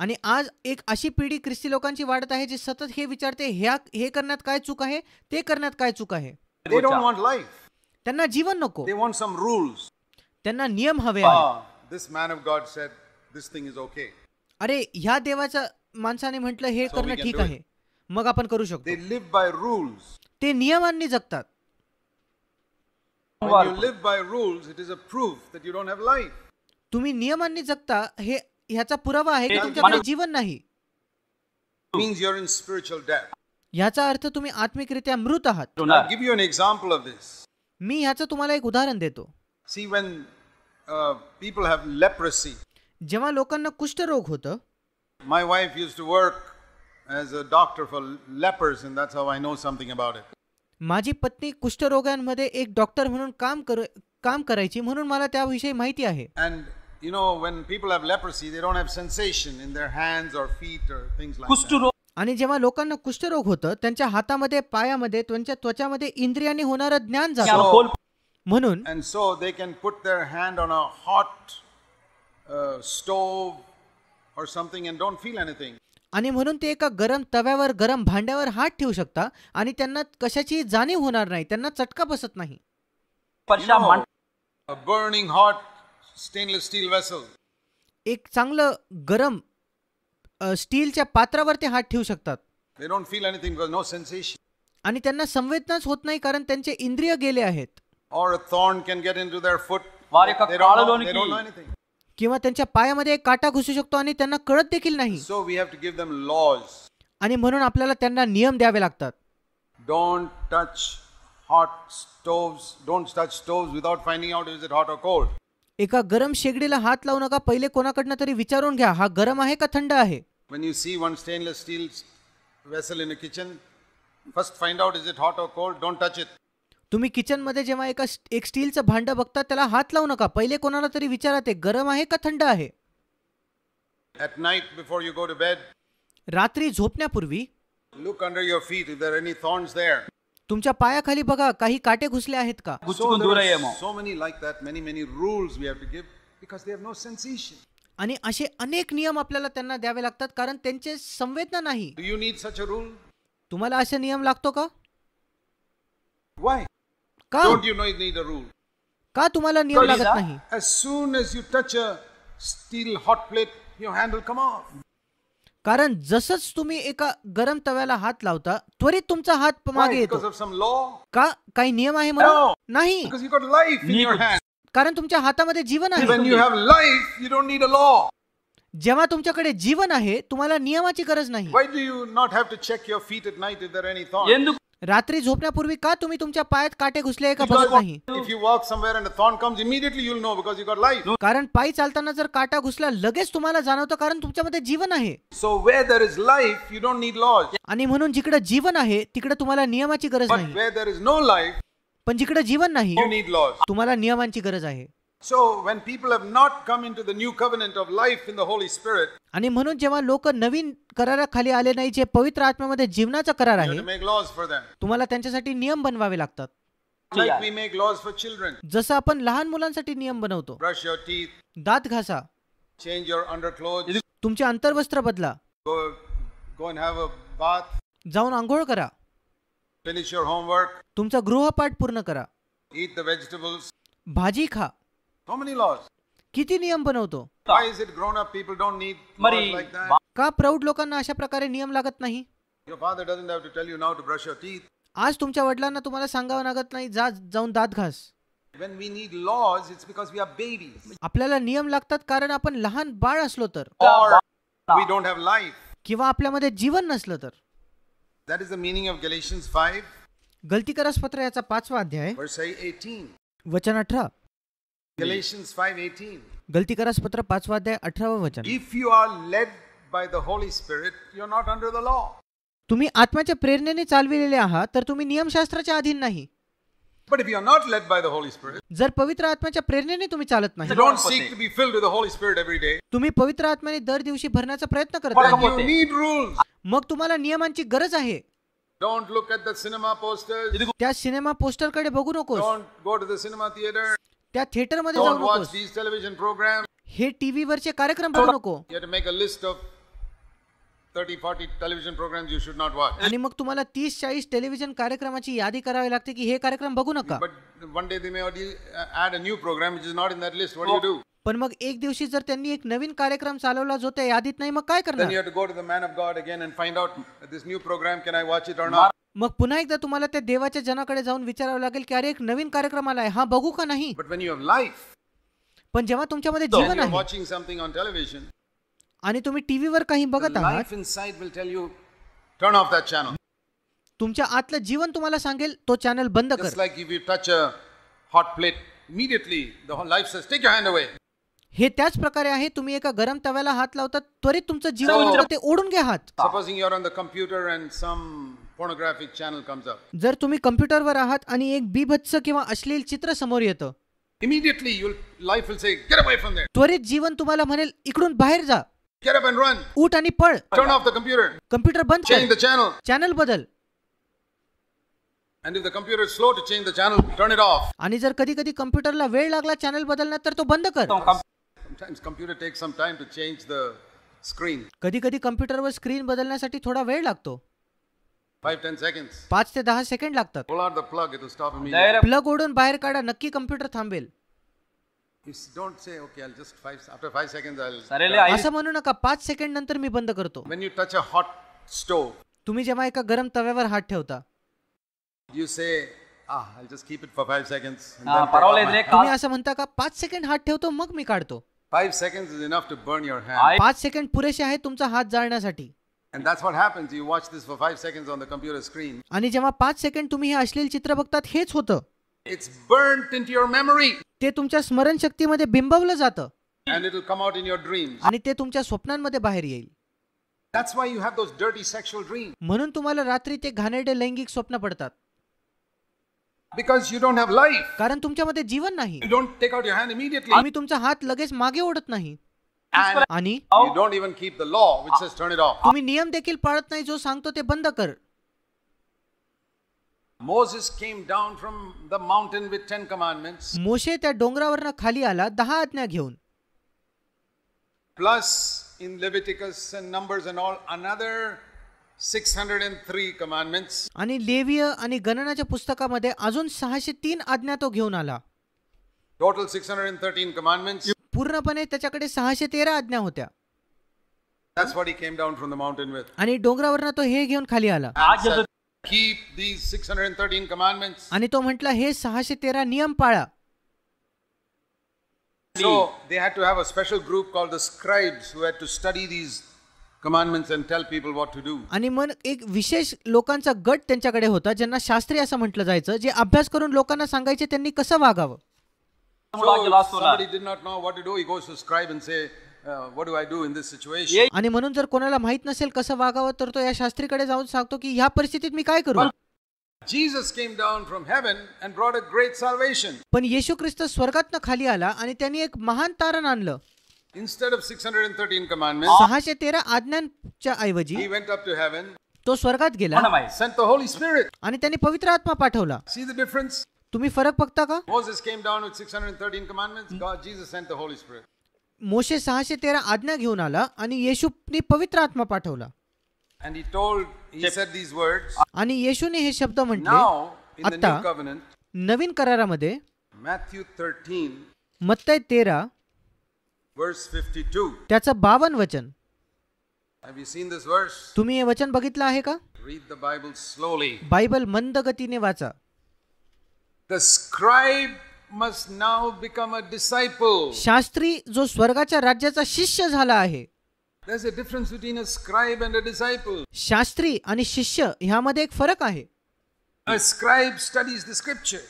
आणि आज एक अशी पिढी ख्रिस्ती लोकांची वाढत आहे जी सतत हे विचारते ह्या हे करण्यात काय चूक आहे ते करण्यात काय चूक आहे त्यांना जीवन नको त्यांना नियम हवे ah, अरे ह्या देवाच्या माणसाने म्हटलं हे करणं ठीक आहे मग आपण करू शकतो बाय रूल्स ते नियमांनी जगतात तुम्ही नियमांनी जगता हे याचा पुरावा आहे की तुमच्याकडे जीवन नाही याचा अर्थ तुम्ही आत्मिकरित्या मृत आहात मी याच तुम्हाला एक उदाहरण देतो uh, जेव्हा लोकांना कुष्ठरोग होत my wife used to work as a doctor for lepers in that's how I know something about it माझी पत्नी कुष्ठरोगांमध्ये एक डॉक्टर म्हणून काम करायची म्हणून मला त्याविषयी माहिती आहे अँड आणि जेव्हा लोकांना कुष्ठरोग होतं त्यांच्या हातामध्ये पायामध्ये त्यांच्या त्वचामध्ये इंद्रियांनी होणार ज्ञान झालं म्हणून so they can put their hot stove or something and don't feel आणि म्हणून ते एका गरम तव्यावर गरम भांड्यावर हात ठेवू शकता आणि त्यांना कशाची जाणीव होणार नाही त्यांना चटका बसत नाही burning hot stainless steel vessel एक चांगलं गरम स्टीलच्या पात्रावर ते हात ठेवू शकतात they don't feel anything because no sensation आणि त्यांना संवेदनाच होत नाही कारण त्यांचे इंद्रिय गेले आहेत or thorn can get into into foot किंवा त्यांच्या पायामध्ये एक काटा घुसू शकतो आणि त्यांना कळत देखील नाही so we have to give them laws आणि म्हणून आपल्याला त्यांना नियम द्यावे लागतात don't touch hot stoves don't touch stoves without finding out is it hot or cold एका गरम शेगडीला हात लावू नका पहिले कोणाकडनं तरी विचारून घ्या हा गरम आहे का थंड आहे when you see one stainless steel vessel in a kitchen first find out is it hot or cold don't touch it तुम्ही किचनमध्ये जेव्हा एका एक स्टीलचं भांडं बघता त्याला हात लावू नका पहिले कोणाला तरी विचारा ते गरम आहे का थंड आहे at night before you go to bed रात्री झोपण्यापूर्वी look under your feet if there are any thorns there तुमच्या पायाखाली बघा काही काटे घुसले आहेत का आणि असे अनेक नियम आपल्याला त्यांना द्यावे लागतात कारण त्यांचे संवेदना नाही तुम्हाला असे नियम लागतो का Why? का Don't you know you rule? का तुम्हाला नियम लागत नाही as soon as you touch a steel hot plate your hand will come off कारण जसंच तुम्ही एका गरम तव्याला हात लावता त्वरित तुमचा हात मागे येतो का काही नियम आहे म्हणून नाही कारण तुमच्या हातामध्ये जीवन आहे जेव्हा तुमच्याकडे जीवन आहे तुम्हाला नियमाची गरज नाही रात्री झोपण्यापूर्वी का तुम्ही तुमच्या पायात काटे घुसले का बघत नाही कारण पायी चालताना जर काटा घुसला लगेच तुम्हाला जाणवतो कारण तुमच्यामध्ये जीवन आहे so whether is life you don't need laws आणि म्हणून जिकडे जीवन आहे तिकडे तुम्हाला नियमाची गरज नाही इज नो लाईफ पण जिकडे जीवन नाही तुम्हाला नियमांची गरज आहे So when people have not come into the the new covenant of life in Holy Spirit, आणि म्हणून जेव्हा लोक नवीन कराराखाली आले नाही जे पवित्र आत्म्यामध्ये जीवनाचा करार आहे तुम्हाला त्यांच्यासाठी नियम बनवावे लागतात जसं आपण लहान मुलांसाठी नियम बनवतो दात घासा चेंज युअर अंडर तुमचे अंतर्वस्त्र बदला जाऊन आंघोळ करा फिनिश युअर होमवर्क तुमचा गृहपाठ पूर्ण करा द भाजी खा किती नियम बनवतो का प्रौढ लोकांना अशा प्रकारे नियम लागत नाही आज तुमच्या वडिलांना तुम्हाला सांगावं लागत नाही जा जाऊन दात घास आपल्याला नियम लागतात कारण आपण लहान बाळ असलो तर किंवा आपल्यामध्ये जीवन नसलं तर that is the meaning of Galatians five गलती करस पत्र याचा पाचवा अध्याय वचन अठरा Galatians 5:18. गलती करासपत्र पाचवा अध्याय अठरावं वचन If you are led by the Holy Spirit, you're not under the law. तुम्ही आत्म्याच्या प्रेरणेने चालविलेले आहात तर तुम्ही नियमशास्त्राच्या अधीन नाही But if you are not led by the Holy Spirit, जर पवित्र आत्म्याच्या प्रेरणेने तुम्ही चालत you नाही don't seek to be filled with the Holy Spirit every day. तुम्ही पवित्र आत्म्याने दर दिवशी भरण्याचा प्रयत्न करत Then नाही you need rules. मग तुम्हाला नियमांची गरज आहे Don't look at the cinema posters. त्या सिनेमा पोस्टरकडे बघू नकोस Don't go to the cinema theater. त्या थिएटरमध्ये जाऊ नको टेलिव्हिजन प्रोग्राम हे टीव्ही वरचे कार्यक्रम बघू नको मेक लिस्ट ऑफ आणि मग तुम्हाला तीस चाळीस टेलिव्हिजन कार्यक्रमाची यादी करावी लागते की हे कार्यक्रम बघू नका पण मग एक दिवशी जर त्यांनी एक नवीन कार्यक्रम चालवला जो त्या यादीत नाही मग काय करणार मग पुन्हा एकदा तुम्हाला त्या देवाच्या जनाकडे जाऊन विचारावं लागेल की अरे एक नवीन कार्यक्रम आलाय हा बघू का नाही पण जेव्हा तुमच्यामध्ये जीवन आहे आणि तुम्ही टीव्ही वर काही बघत आहात तुमच्या आतलं जीवन तुम्हाला सांगेल तो चॅनल बंद कर हे त्याच प्रकारे आहे तुम्ही एका गरम तव्याला हात लावता त्वरित तुमचं जीवन ते ओढून घ्या हात supposing your on the computer and some pornographic channel comes up. जर तुम्ही कम्प्युटरवर आहात आणि एक बीभत्स किंवा अश्लील चित्र समोर येतं Immediately your life will say, get away from there. त्वरित जीवन तुम्हाला म्हणेल इकडून बाहेर जा Get up and run. उठ आणि पळ Turn off the computer. Computer बंद Change कर the channel. चॅनल बदल And if the computer is slow to change the channel, turn it off. आणि जर कधी कधी कम्प्युटरला वेळ लागला चॅनल बदलण्यात तर तो बंद कर Sometimes computer takes some time to change the screen. कधी कधी कम्प्युटरवर स्क्रीन बदलण्यासाठी थोडा वेळ लागतो पाच ते दहा सेकंड लागतात प्लग ओढून बाहेर काढा नक्की कम्प्युटर थांबेल असं म्हणू नका पाच सेकंड नंतर मी बंद करतो तुम्ही जेव्हा एका गरम तव्यावर हात ठेवता ah, ah, तुम्ही असं म्हणता का पाच सेकंड हात ठेवतो मग मी काढतो पाच सेकंड पुरेसे आहे तुमचा हात जाळण्यासाठी आणि जेव्हा पाच सेकंड तुम्ही हे अश्लील चित्र बघतात हेच होतं ते तुमच्या स्मरण शक्तीमध्ये बिंबवलं जातं अँड ड्रीम आणि ते तुमच्या स्वप्नांमध्ये बाहेर येईल दॅट्स व्हाय यू ड्रीम म्हणून तुम्हाला रात्री ते घाणेरडे लैंगिक स्वप्न पडतात बिकॉज यू डोंट कारण तुमच्यामध्ये जीवन नाही तुम्ही तुमचा हात लगेच मागे ओढत नाही आणि you don't even keep the law which says turn it तुम्ही नियम देखील पाळत नाही जो सांगतो ते बंद कर Moses came down from the mountain with 10 commandments मोशे त्या डोंगरावरनं खाली आला 10 आज्ञा घेऊन plus in Leviticus and Numbers and all another 603 commandments. आणि लेवीय आणि गणनाच्या पुस्तकामध्ये अजून 603 आज्ञा तो घेऊन आला Total 613 commandments. पूर्णपणे त्याच्याकडे सहाशे तेरा आज्ञा होत्या That's what he came down from the mountain with. आणि डोंगरावरनं तो हे घेऊन खाली आला Keep these 613 commandments. आणि तो म्हटला हे सहाशे तेरा नियम पाळा So they had to have a special group called the scribes who had to study these commandments and tell people what to do. आणि मग एक विशेष लोकांचा गट त्यांच्याकडे होता ज्यांना शास्त्री असं म्हटलं जायचं जे अभ्यास करून लोकांना सांगायचे त्यांनी कसं वागावं आणि म्हणून जर कोणाला माहित नसेल कसं वागावं तर तो या शास्त्रीकडे जाऊन सांगतो की ह्या परिस्थितीत मी काय करू Jesus came down from heaven and brought a great salvation. पण येशू ख्रिस्त स्वर्गातन खाली आला आणि त्यांनी एक महान तारण आणलं Instead of 613 commandments, सहाशे तेरा आज्ञांच्या he ऐवजी went up to heaven, तो स्वर्गात गेला sent the Holy Spirit. आणि त्यांनी पवित्र आत्मा पाठवला See the difference? तुम्ही फरक बघता का मोशे सहाशे तेरा आज्ञा घेऊन आला आणि येशूने पवित्र आत्मा पाठवला आणि येशूने हे शब्द म्हटले आता नवीन करारामध्ये मॅथ्यू थर्टीन मत्तय तेरा वर्स फिफ्टी टू त्याचं बावन वचन तुम्ही हे वचन बघितलं आहे का read the Bible slowly Bible मंद गतीने वाचा The scribe must now become a disciple. Shastri जो स्वर्गाच्या राज्याचा शिष्य झाला आहे There's a difference between a scribe and a disciple. Shastri आणि शिष्य ह्यामध्ये एक फरक आहे A scribe studies the scripture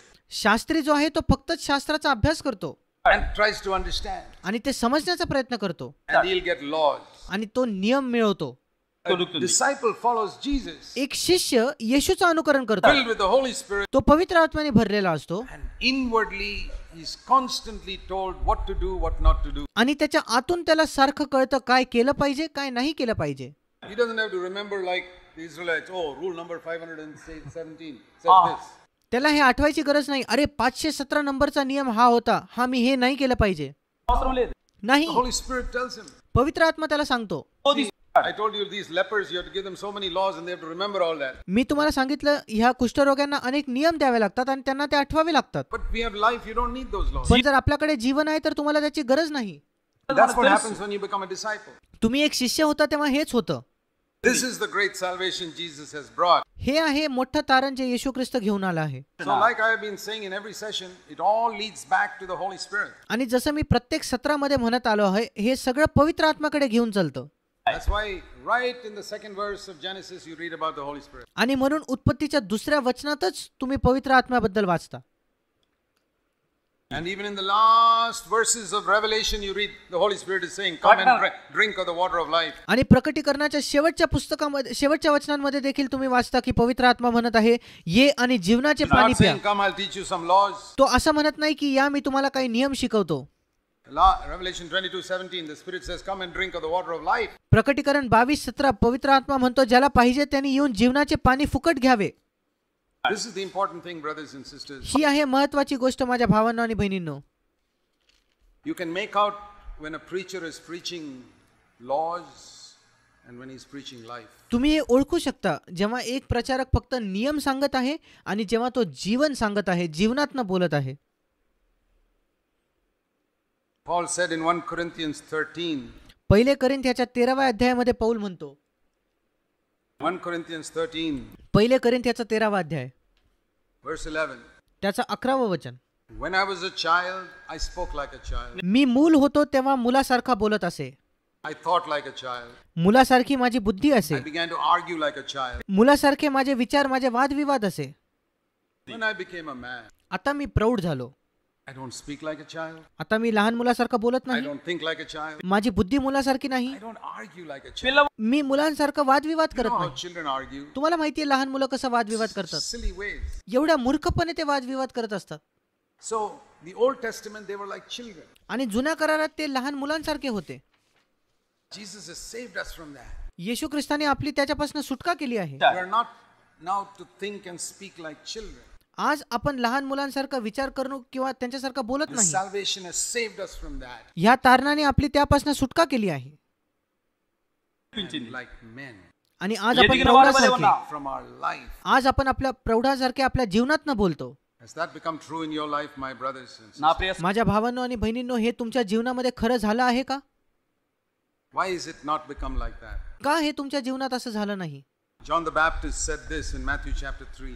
Shastri जो आहे तो फक्त शास्त्राचा अभ्यास करतो and tries to understand, आणि ते समजण्याचा प्रयत्न करतो and he'll get lost. आणि तो नियम मिळवतो एक शिष्य येशूचं अनुकरण करतो तो पवित्र आत्म्याने भरलेला असतो आणि त्याच्या आतून त्याला सारखं कळतं काय केलं पाहिजे काय नाही केलं पाहिजे oh, ah. त्याला हे आठवायची गरज नाही अरे पाचशे सतरा नंबरचा नियम हा होता हा मी हे नाही केलं पाहिजे नाही पवित्र आत्मा त्याला सांगतो मी तुम्हाला सांगितलं ह्या कुष्ठरोग्यांना अनेक नियम द्यावे लागतात आणि त्यांना ते आठवावे लागतात पण जर आपल्याकडे जीवन आहे तर तुम्हाला त्याची गरज नाही तुम्ही एक शिष्य होता तेव्हा हेच होतं This is the great salvation Jesus has brought. हे आहे मोठं तारण जे येशू ख्रिस्त घेऊन आला आहे आणि जसं मी प्रत्येक सत्रामध्ये म्हणत आलो आहे हे सगळं पवित्र आत्माकडे घेऊन चालतं आणि म्हणून उत्पत्तीच्या दुसऱ्या वचनातच तुम्ही पवित्र आत्म्याबद्दल वाचता And even in the last verses of Revelation, you read the Holy Spirit is saying, "Come and drink of the water of life." आणि प्रकटीकरणाच्या शेवटच्या पुस्तकामध्ये शेवटच्या वचनांमध्ये देखील तुम्ही वाचता की पवित्र आत्मा म्हणत आहे ये आणि जीवनाचे पाणी प्या. तो असं म्हणत नाही की या मी तुम्हाला काही नियम शिकवतो. प्रकटीकरण बावीस सतरा पवित्र आत्मा म्हणतो ज्याला पाहिजे त्यांनी येऊन जीवनाचे पाणी फुकट घ्यावे ही आहे महत्वाची गोष्ट माझ्या भावांनो आणि बहिणींनो you can make out when a preacher is preaching laws and when he is preaching तुम्ही हे ओळखू शकता जेव्हा एक प्रचारक फक्त नियम सांगत आहे आणि जेव्हा तो जीवन सांगत आहे जीवनात बोलत आहे Paul said in 1 Corinthians 13, पहिले करिंथ 13 व्या अध्यायामध्ये पौल म्हणतो 1 Corinthians 13, पहिले करिंथ 13 तेरावा अध्याय verse 11. त्याचा 11 अकरावं वचन When I was a child, I spoke like a child. मी मूल होतो तेव्हा मुलासारखा बोलत असे I thought like a child. मुलासारखी माझी बुद्धी असे. I began to argue like a child. मुलासारखे माझे विचार माझे वादविवाद असे When I became a man, आता मी प्रौढ झालो आता मी लहान मुलासारखं बोलत नाही माझी बुद्धी मुलासारखी नाही मी मुलांसारखं वादविवाद करत नाही तुम्हाला माहितीये लहान मुलं कसं वादविवाद करतात एवढ्या मूर्खपणे ते वादविवाद करत असतात सो आणि जुन्या करारात ते लहान मुलांसारखे होते येशू ख्रिस्ताने आपली त्याच्यापासून सुटका केली आहे आज आपण लहान मुलांसारखा विचार करू किंवा त्यांच्यासारखं बोलत नाही या तारणाने आपली त्यापासून सुटका केली आहे आणि आज आपण प्रौढासारखे आज आपण आपल्या प्रौढासारखे आपल्या जीवनात न बोलतो माझ्या भावांनो आणि बहिणींनो हे तुमच्या जीवनामध्ये खरं झालं आहे का Why is it not become like that? का हे तुमच्या जीवनात असं झालं नाही John the Baptist said this in Matthew chapter 3.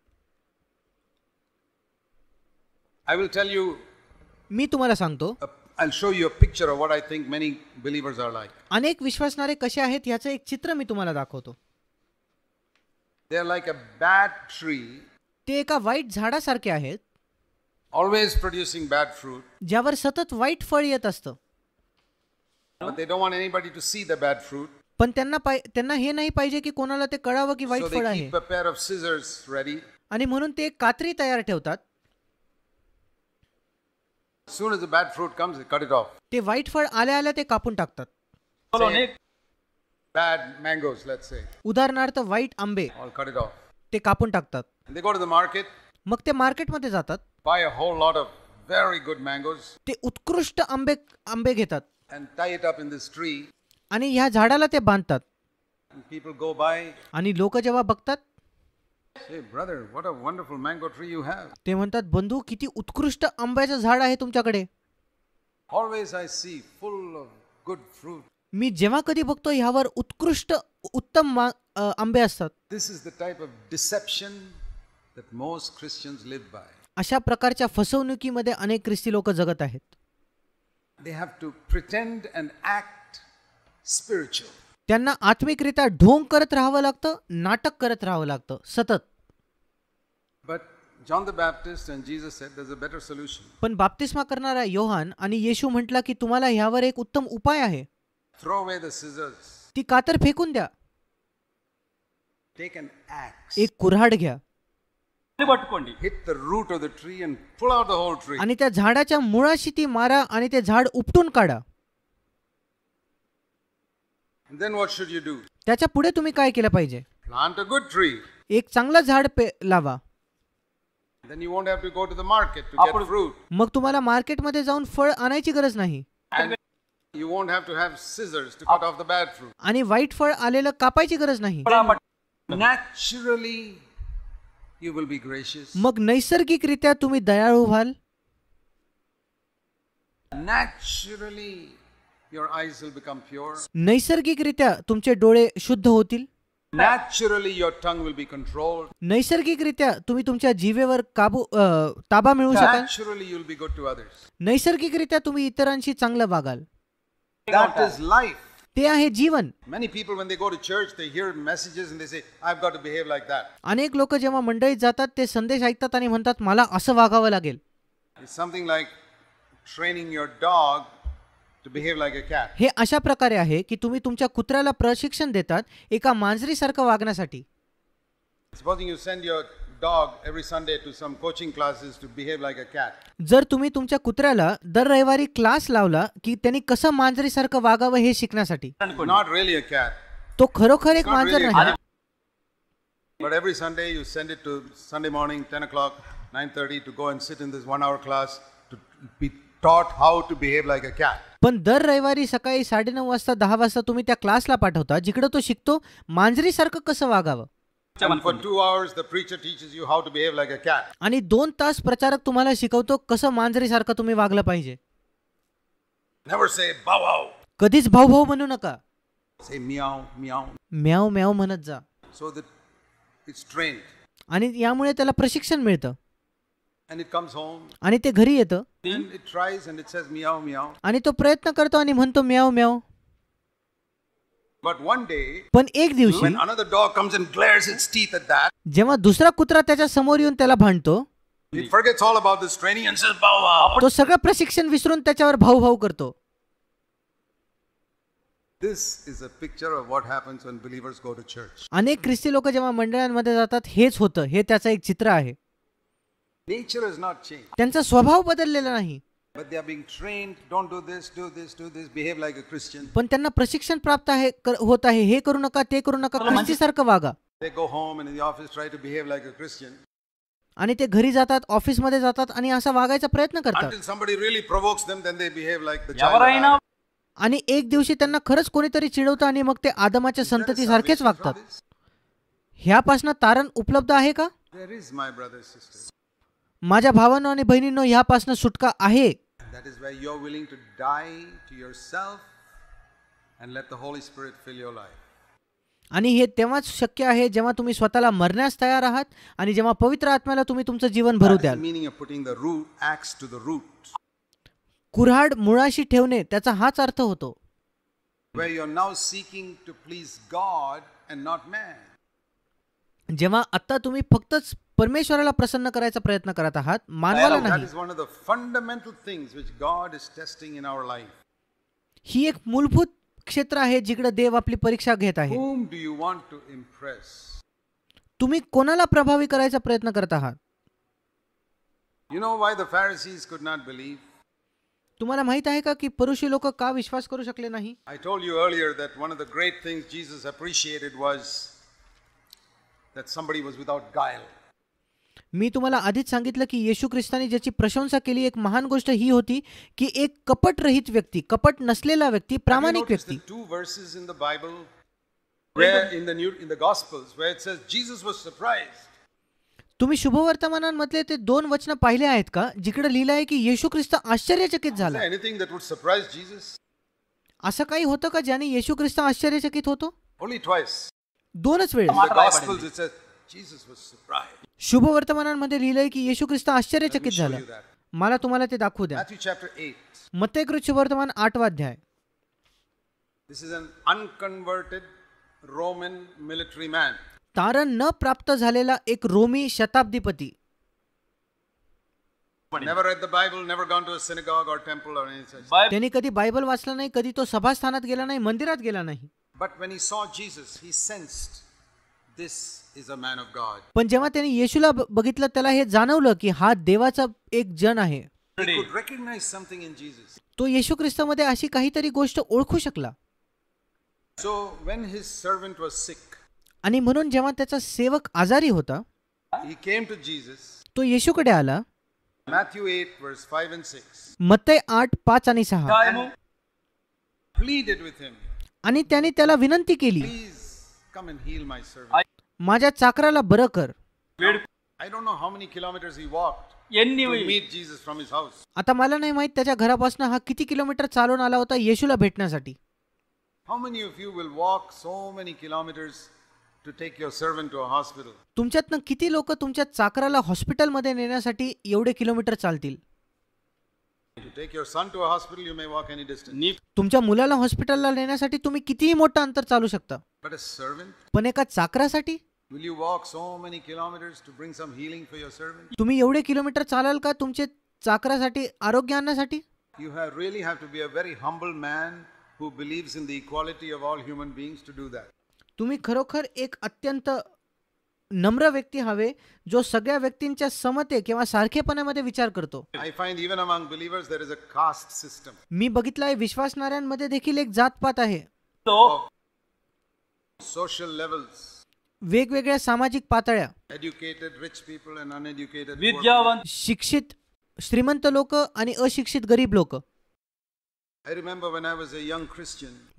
I will tell you मी तुम्हाला सांगतो I'll show you a picture of what I think many believers are like. अनेक विश्वासणारे कसे आहेत याचं एक चित्र मी तुम्हाला दाखवतो They are like a bad tree, ते एका वाईट झाडासारखे आहेत always producing bad fruit, ज्यावर सतत वाईट फळ येत असतं but they don't want anybody to see the bad fruit. पण त्यांना त्यांना हे नाही पाहिजे की कोणाला ते कळावं की वाईट So फळ they आहे keep a pair of scissors ready आणि म्हणून ते एक कात्री तयार ठेवतात soon as the bad fruit comes, they cut it off. ते वाईट फळ आले आले ते कापून टाकतात Follow Bad mangoes, let's say, उदाहरणार्थ व्हाईट आंबे all cut it off. ते कापून टाकतात they go to the market, मग ते मार्केट मध्ये जातात buy a whole lot of very good mangoes, ते उत्कृष्ट आंबे आंबे घेतात and tie it up in this tree. आणि ह्या झाडाला ते बांधतात. And people go by, आणि लोक जेव्हा बघतात ते म्हणतात बंधू किती उत्कृष्ट आंब्याचं झाड आहे तुमच्याकडे मी जेव्हा कधी बघतो ह्यावर उत्कृष्ट उत्तम आंबे असतात this is the type of deception most Christians live by अशा प्रकारच्या फसवणुकीमध्ये अनेक ख्रिस्ती लोक जगत आहेत they have to pretend and act spiritual त्यांना आत्मिकरित्या ढोंग करत राहावं लागतं नाटक करत राहावं लागतं सतत पण बाप्तिस्मा करणारा योहान आणि येशू म्हटला की तुम्हाला यावर एक उत्तम उपाय आहे ती कातर फेकून द्या एक कुऱ्हाड घ्या आणि त्या झाडाच्या मुळाशी ती मारा आणि ते झाड उपटून काढा त्याच्या पुढे तुम्ही काय केलं पाहिजे Plant एक चांगलं झाड पे लावा मग तुम्हाला मार्केट मध्ये जाऊन फळ आणायची गरज नाही आणि वाईट फळ आलेलं कापायची गरज नाही Naturally, you will मग नैसर्गिकरित्या तुम्ही दयाळू व्हाल नॅचरली your eyes will नैसर्गिकरित्या तुमचे डोळे शुद्ध होतील Naturally your tongue will be control नैसर्गिकरित्या तुम्ही तुमच्या जीवेवर काबू ताबा मिळवू शकाल Naturally you'll be good to others. नैसर्गिकरित्या तुम्ही इतरांशी चांगलं वागाल That is life. ते आहे जीवन Many people when they go church church they hear messages and they say I've got to behave like that. अनेक लोक जेव्हा मंडळीत जातात ते संदेश ऐकतात आणि म्हणतात मला असं वागावं लागेल something something training training dog हे अशा प्रकारे आहे की तुम्ही तुमच्या कुत्र्याला प्रशिक्षण देतात एका मांजरीसारखं वागण्यासाठी जर तुम्ही तुमच्या कुत्र्याला दर रविवारी क्लास लावला की त्यांनी कसं मांजरीसारखं वागावं हे शिकण्यासाठी तो खरोखर एक मांजर नाही But every Sunday you send it to Sunday morning, 10 o'clock, 9.30 to go and sit in this one hour class to be taught how to behave like a cat. पण दर रविवारी सकाळी साडेनऊ वाजता दहा वाजता तुम्ही त्या क्लासला पाठवता जिकडे तो शिकतो मांजरी सारखं कसं वागावं And आणि दोन तास प्रचारक तुम्हाला शिकवतो कसं मांजरी सारखं तुम्ही वागलं पाहिजे कधीच भाऊ भाऊ म्हणू नका Say meow म्याव म्याव म्हणत जा So that आणि यामुळे त्याला प्रशिक्षण मिळतं आणि ते घरी येतं आणि तो प्रयत्न करतो आणि म्हणतो म्याव म्याव पण एक दिवशी जेव्हा दुसरा कुत्रा त्याच्या समोर येऊन त्याला भांडतो तो सगळं प्रशिक्षण विसरून त्याच्यावर भाऊ भाऊ करतो अनेक ख्रिस्ती लोक जेव्हा मंडळांमध्ये जातात हेच होतं हे त्याचं एक चित्र आहे त्यांचा स्वभाव बदललेला नाही पण त्यांना प्रशिक्षण प्राप्त आहे हे करू आणि ते घरी जातात ऑफिस मध्ये जातात आणि असा वागायचा प्रयत्न करतात आणि एक दिवशी त्यांना खरंच कोणीतरी चिडवत आणि मग ते आदमाच्या संतती सारखेच वागतात ह्यापासून तारण उपलब्ध आहे का माझ्या भावांनो आणि बहिणींनो ह्यापासून सुटका आहे आणि हे तेव्हाच शक्य आहे जेव्हा तुम्ही स्वतःला मरण्यास तयार आहात आणि जेव्हा पवित्र आत्म्याला तुम्ही तुमचं जीवन भरू द्याल meaning putting कुऱ्हाड मुळाशी ठेवणे त्याचा हाच अर्थ होतो जेव्हा आता तुम्ही फक्तच परमेश्वराला प्रसन्न करायचा प्रयत्न करत आहात मानवाला नाही ही एक मूलभूत क्षेत्र आहे जिकडे देव आपली परीक्षा घेत आहे तुम्ही कोणाला प्रभावी करायचा प्रयत्न करत आहात you know why they could not believe तुम्हाला माहित आहे का की परुषी लोक का विश्वास करू शकले नाही I told you earlier that one of the great things Jesus appreciated was that somebody was without गायल मी तुम्हाला आधीच सांगितलं की येशू ख्रिस्ताने ज्याची प्रशंसा केली एक महान गोष्ट ही होती की एक कपट रहित व्यक्ती कपट नसलेला व्यक्ती प्रामाणिक व्यक्ती तुम्ही शुभवर्तमानांमधले ते दोन वचन पाहिले आहेत का जिकडे लिहिलं आहे की येशू ख्रिस्त आश्चर्यचकित झाला असं काही होतं का ज्याने येशू ख्रिस्त आश्चर्यचकित होतो दोनच वेळ शुभ वर्तमानांमध्ये लिहिलंय की येशू ख्रिस्त आश्चर्यचकित झाला मला तुम्हाला ते दाखवू द्या मतेकृत शुभ वर्तमान आठ वाध्याय this is an unconverted Roman military man तारण न प्राप्त झालेला एक रोमी शताब्दीपती त्यांनी कधी बायबल वाचला नाही कधी तो सभास्थानात गेला नाही मंदिरात गेला नाही but when he saw Jesus he sense पण जेव्हा त्याने येशूला बघितलं त्याला हे जाणवलं की हा देवाचा एक जण आहे तो येशू ख्रिस्तामध्ये अशी काहीतरी गोष्ट ओळखू शकला सो आणि म्हणून जेव्हा त्याचा सेवक आजारी होता तो येशूकडे आला मत्तय आठ पाच आणि सहा आणि त्याने त्याला विनंती केली माझ्या चाकराला बरं कर आता मला नाही माहित त्याच्या घरापासून हा किती किलोमीटर चालून आला होता येशूला भेटण्यासाठी तुमच्यातनं किती लोक तुमच्या चाकराला मध्ये नेण्यासाठी एवढे किलोमीटर चालतील तुमच्या मुलाला हॉस्पिटलला नेण्यासाठी तुम्ही कितीही मोठं अंतर चालू शकता पण एका चाकरासाठी Will you walk so many kilometers to bring some healing for your servant? तुम्ही एवढे किलोमीटर चालाल का तुमचे चाकरासाठी आरोग्य आणण्यासाठी You have really have to be a very humble man who believes in the equality of all human beings to do that. तुम्ही खरोखर एक अत्यंत नम्र व्यक्ती हवे जो सगळ्या व्यक्तींच्या समते किंवा सारखेपणामध्ये विचार करतो मी बघितलाय विश्वासणाऱ्यांमध्ये देखील एक जातपात आहे So social वेगवेगळ्या सामाजिक पातळ्या विद्यावंत शिक्षित श्रीमंत लोक आणि अशिक्षित गरीब लोक यंग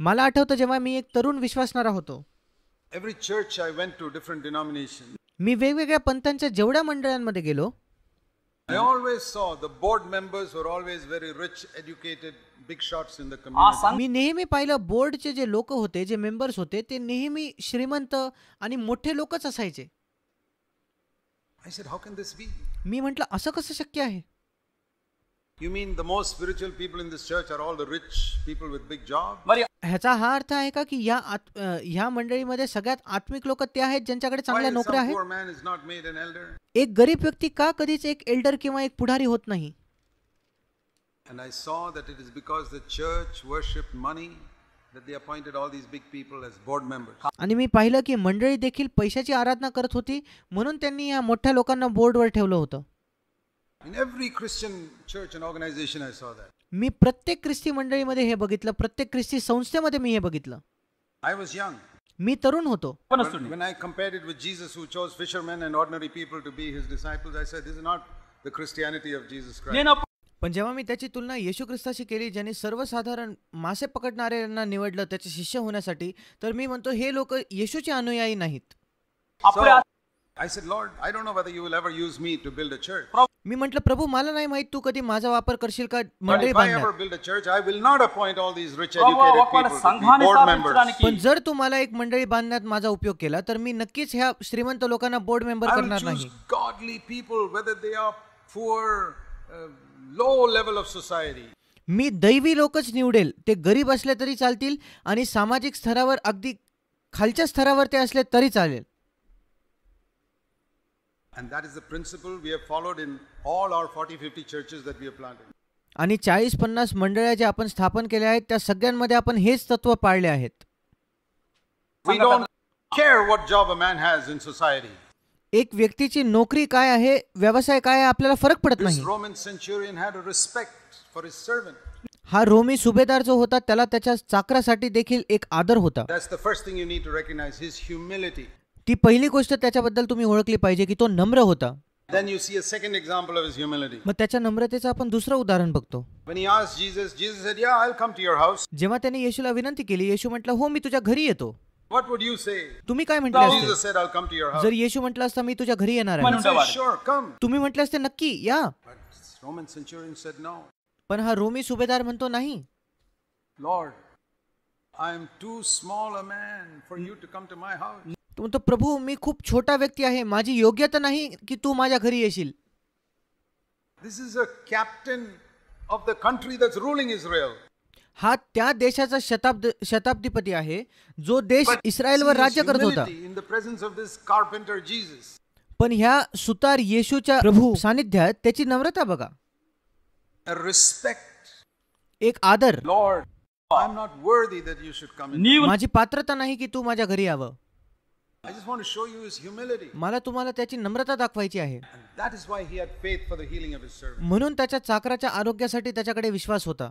मला आठवतं जेव्हा मी एक तरुण विश्वासणारा होतो every church I went to different denomination मी वेगवेगळ्या पंथांच्या जेवढ्या मंडळांमध्ये गेलो I always saw the board members वर ऑलवेज व्हेरी रिच एज्युकेटेड मी नेहमी पाहिलं बोर्डचे जे लोक होते जे मेंबर्स होते ते नेहमी श्रीमंत आणि मोठे लोकच असायचे मी म्हटलं असं कसं शक्य आहे you mean the most spiritual people in this church are all the rich people with big job? ह्याचा हा अर्थ आहे का की या ह्या मंडळीमध्ये सगळ्यात आत्मिक लोक ते आहेत ज्यांच्याकडे चांगल्या नोकऱ्या आहेत एक गरीब व्यक्ती का कधीच एक एल्डर किंवा एक पुढारी होत नाही And I saw that it is because the church worshipped money that they appointed all these big people as board members. आणि मी पाहिलं की मंडळी देखील पैशाची आराधना करत होती म्हणून त्यांनी या मोठ्या लोकांना बोर्डवर ठेवलं होतं. In every Christian church and organization I saw that. मी प्रत्येक ख्रिस्ती मंडळीमध्ये हे बघितलं प्रत्येक ख्रिस्ती संस्थेमध्ये मी हे बघितलं. I was young. मी तरुण होतो when I compared it with Jesus who chose fishermen and ordinary people to be his disciples I said this is not the Christianity of Jesus Christ. पण जेव्हा मी त्याची तुलना येशू ख्रिस्ताशी केली ज्याने सर्वसाधारण मासे पकडणाऱ्यांना निवडलं त्याचे शिष्य होण्यासाठी तर मी म्हणतो हे लोक येशूचे अनुयायी नाहीत मी म्हटलं प्रभू मला नाही माहित तू कधी माझा वापर करशील का मंडळी पण जर तू मला एक मंडळी बांधण्यात माझा उपयोग केला तर मी नक्कीच ह्या श्रीमंत लोकांना बोर्ड मेंबर करणार नाही लो लेवल ऑफ सोसायटी मी दैवी लोकच निवडेल ते गरीब असले तरी चालतील आणि सामाजिक स्तरावर अगदी खालच्या स्तरावर ते असले तरी चालेल And that is the principle we have followed in all our 40 50 churches that we have planted. आणि चाळीस पन्नास मंडळ्या ज्या आपण स्थापन केले आहेत त्या सगळ्यांमध्ये आपण हेच तत्व पाळले आहेत We don't care what job a man has in society. एक व्यक्तीची नोकरी काय आहे व्यवसाय काय आहे आपल्याला फरक पडत नाही हा रोमी सुभेदार जो होता त्याला त्याच्या चाकरासाठी देखील एक आदर होता ती पहिली गोष्ट त्याच्याबद्दल तुम्ही ओळखली पाहिजे की तो नम्र होता मग त्याच्या नम्रतेचं आपण दुसरं उदाहरण बघतो जेव्हा त्याने येशूला विनंती केली येशू म्हटलं हो मी तुझ्या घरी येतो What would you say? तुम्ही काय म्हटलं Jesus असते said, I'll come to your house. जर येशू म्हटलं असता मी तुझ्या घरी येणार आहे sure, come. तुम्ही म्हटलं असते नक्की या Roman centurion said, no. पण हा रोमी सुभेदार म्हणतो नाही Lord, I am too small a man for you to come to my house. तो म्हणतो प्रभू मी खूप छोटा व्यक्ती आहे माझी योग्यता नाही की तू माझ्या घरी येशील This is a captain of the country that's ruling Israel. हा त्या देशाचा शताब्दीपती आहे जो देश इस्रायलवर राज्य करत होता पण ह्या सुतार येशूच्या प्रभू सानिध्यात त्याची नम्रता बघा एक आदर Lord I am not you should come माझी पात्रता नाही की तू माझ्या घरी यावं मला तुम्हाला त्याची नम्रता दाखवायची आहे म्हणून त्याच्या चाकराच्या आरोग्यासाठी त्याच्याकडे विश्वास होता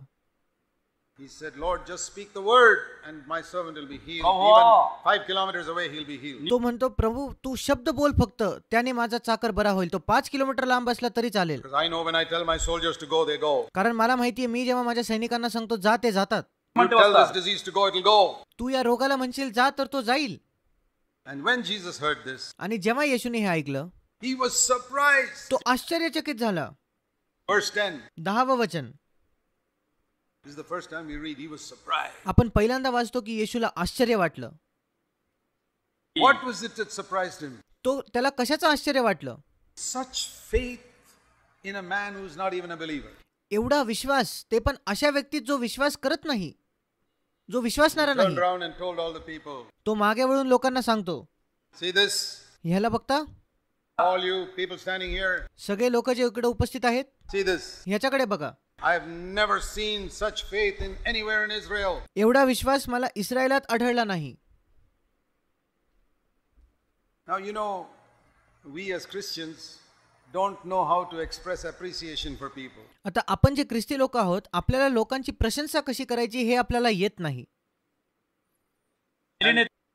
He said, Lord, just speak the word and my servant will be healed. Even five kilometers away, he'll be healed. तो म्हणतो प्रभू तू शब्द बोल फक्त त्याने माझा चाकर बरा होईल तो पाच किलोमीटर लांब असला तरी चालेल Because I know when I tell my soldiers to go, they go. कारण मला माहितीये मी जेव्हा माझ्या सैनिकांना सांगतो जा ते जातात You tell this disease to go, it'll go. तू या रोगाला म्हणशील जा तर तो जाईल And when Jesus heard this, आणि जेव्हा येशूने हे ऐकलं he was surprised. तो आश्चर्यचकित झाला Verse 10 दहावं वचन आपण पहिल्यांदा वाचतो की येशूला आश्चर्य वाटलं what was it surprise him? तो त्याला कशाचं आश्चर्य वाटलं such faith in a man who is not even a believer. एवढा विश्वास ते पण अशा व्यक्तीत जो विश्वास करत नाही जो विश्वासणारा नाही तो मागे वळून लोकांना सांगतो ह्याला बघता सगळे लोक जे इकडे उपस्थित आहेत ह्याच्याकडे बघा I have seen such faith in anywhere in एवढा विश्वास मला इस्रायलात आढळला नाही Now you know we as Christians don't know how to express appreciation for people. आता आपण जे ख्रिस्ती लोक आहोत आपल्याला लोकांची प्रशंसा कशी करायची हे आपल्याला येत नाही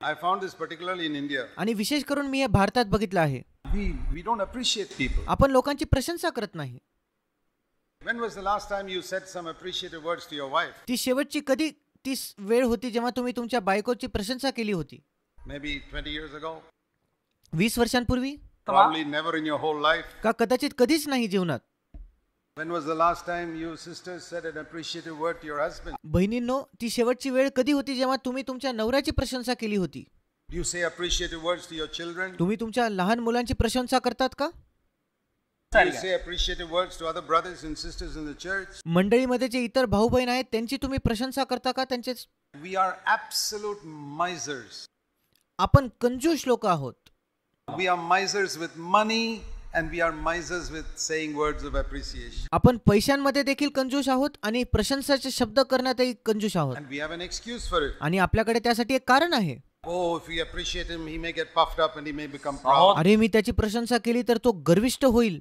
I found this particularly in India आणि विशेष करून मी हे भारतात बघितलं आहे वी वी डोंट अप्रिशिएट आपण लोकांची प्रशंसा करत नाही When was the last time you said some appreciative words to your wife? ती शेवटची कधी ती वेळ होती जेव्हा तुम्ही तुमच्या बायकोची प्रशंसा केली होती Maybe 20 years ago? 20 वर्षांपूर्वी Probably never in your whole life. का कदाचित कधीच नाही जीवनात When was the last time you sisters said an appreciative word to your husband? बहिणींनो ती शेवटची वेळ कधी होती जेव्हा तुम्ही तुमच्या नवऱ्याची प्रशंसा केली होती Do you say appreciative words to your children? तुम्ही तुमच्या लहान मुलांची प्रशंसा करतात का मंडळीमध्ये जे इतर भाऊ बहीण आहेत त्यांची तुम्ही प्रशंसा करता का त्यांचे वी आर ऍब्सोल्यूट मायझर्स आपण कंजूस लोक आहोत we are misers with money and we are misers with saying words of appreciation आपण पैशांमध्ये देखील कंजूस आहोत आणि प्रशंसाचे शब्द करण्यातही कंजूस आहोत we have an excuse for it आणि आपल्याकडे त्यासाठी एक कारण आहे अरे मी त्याची प्रशंसा केली तर तो गर्विष्ट होईल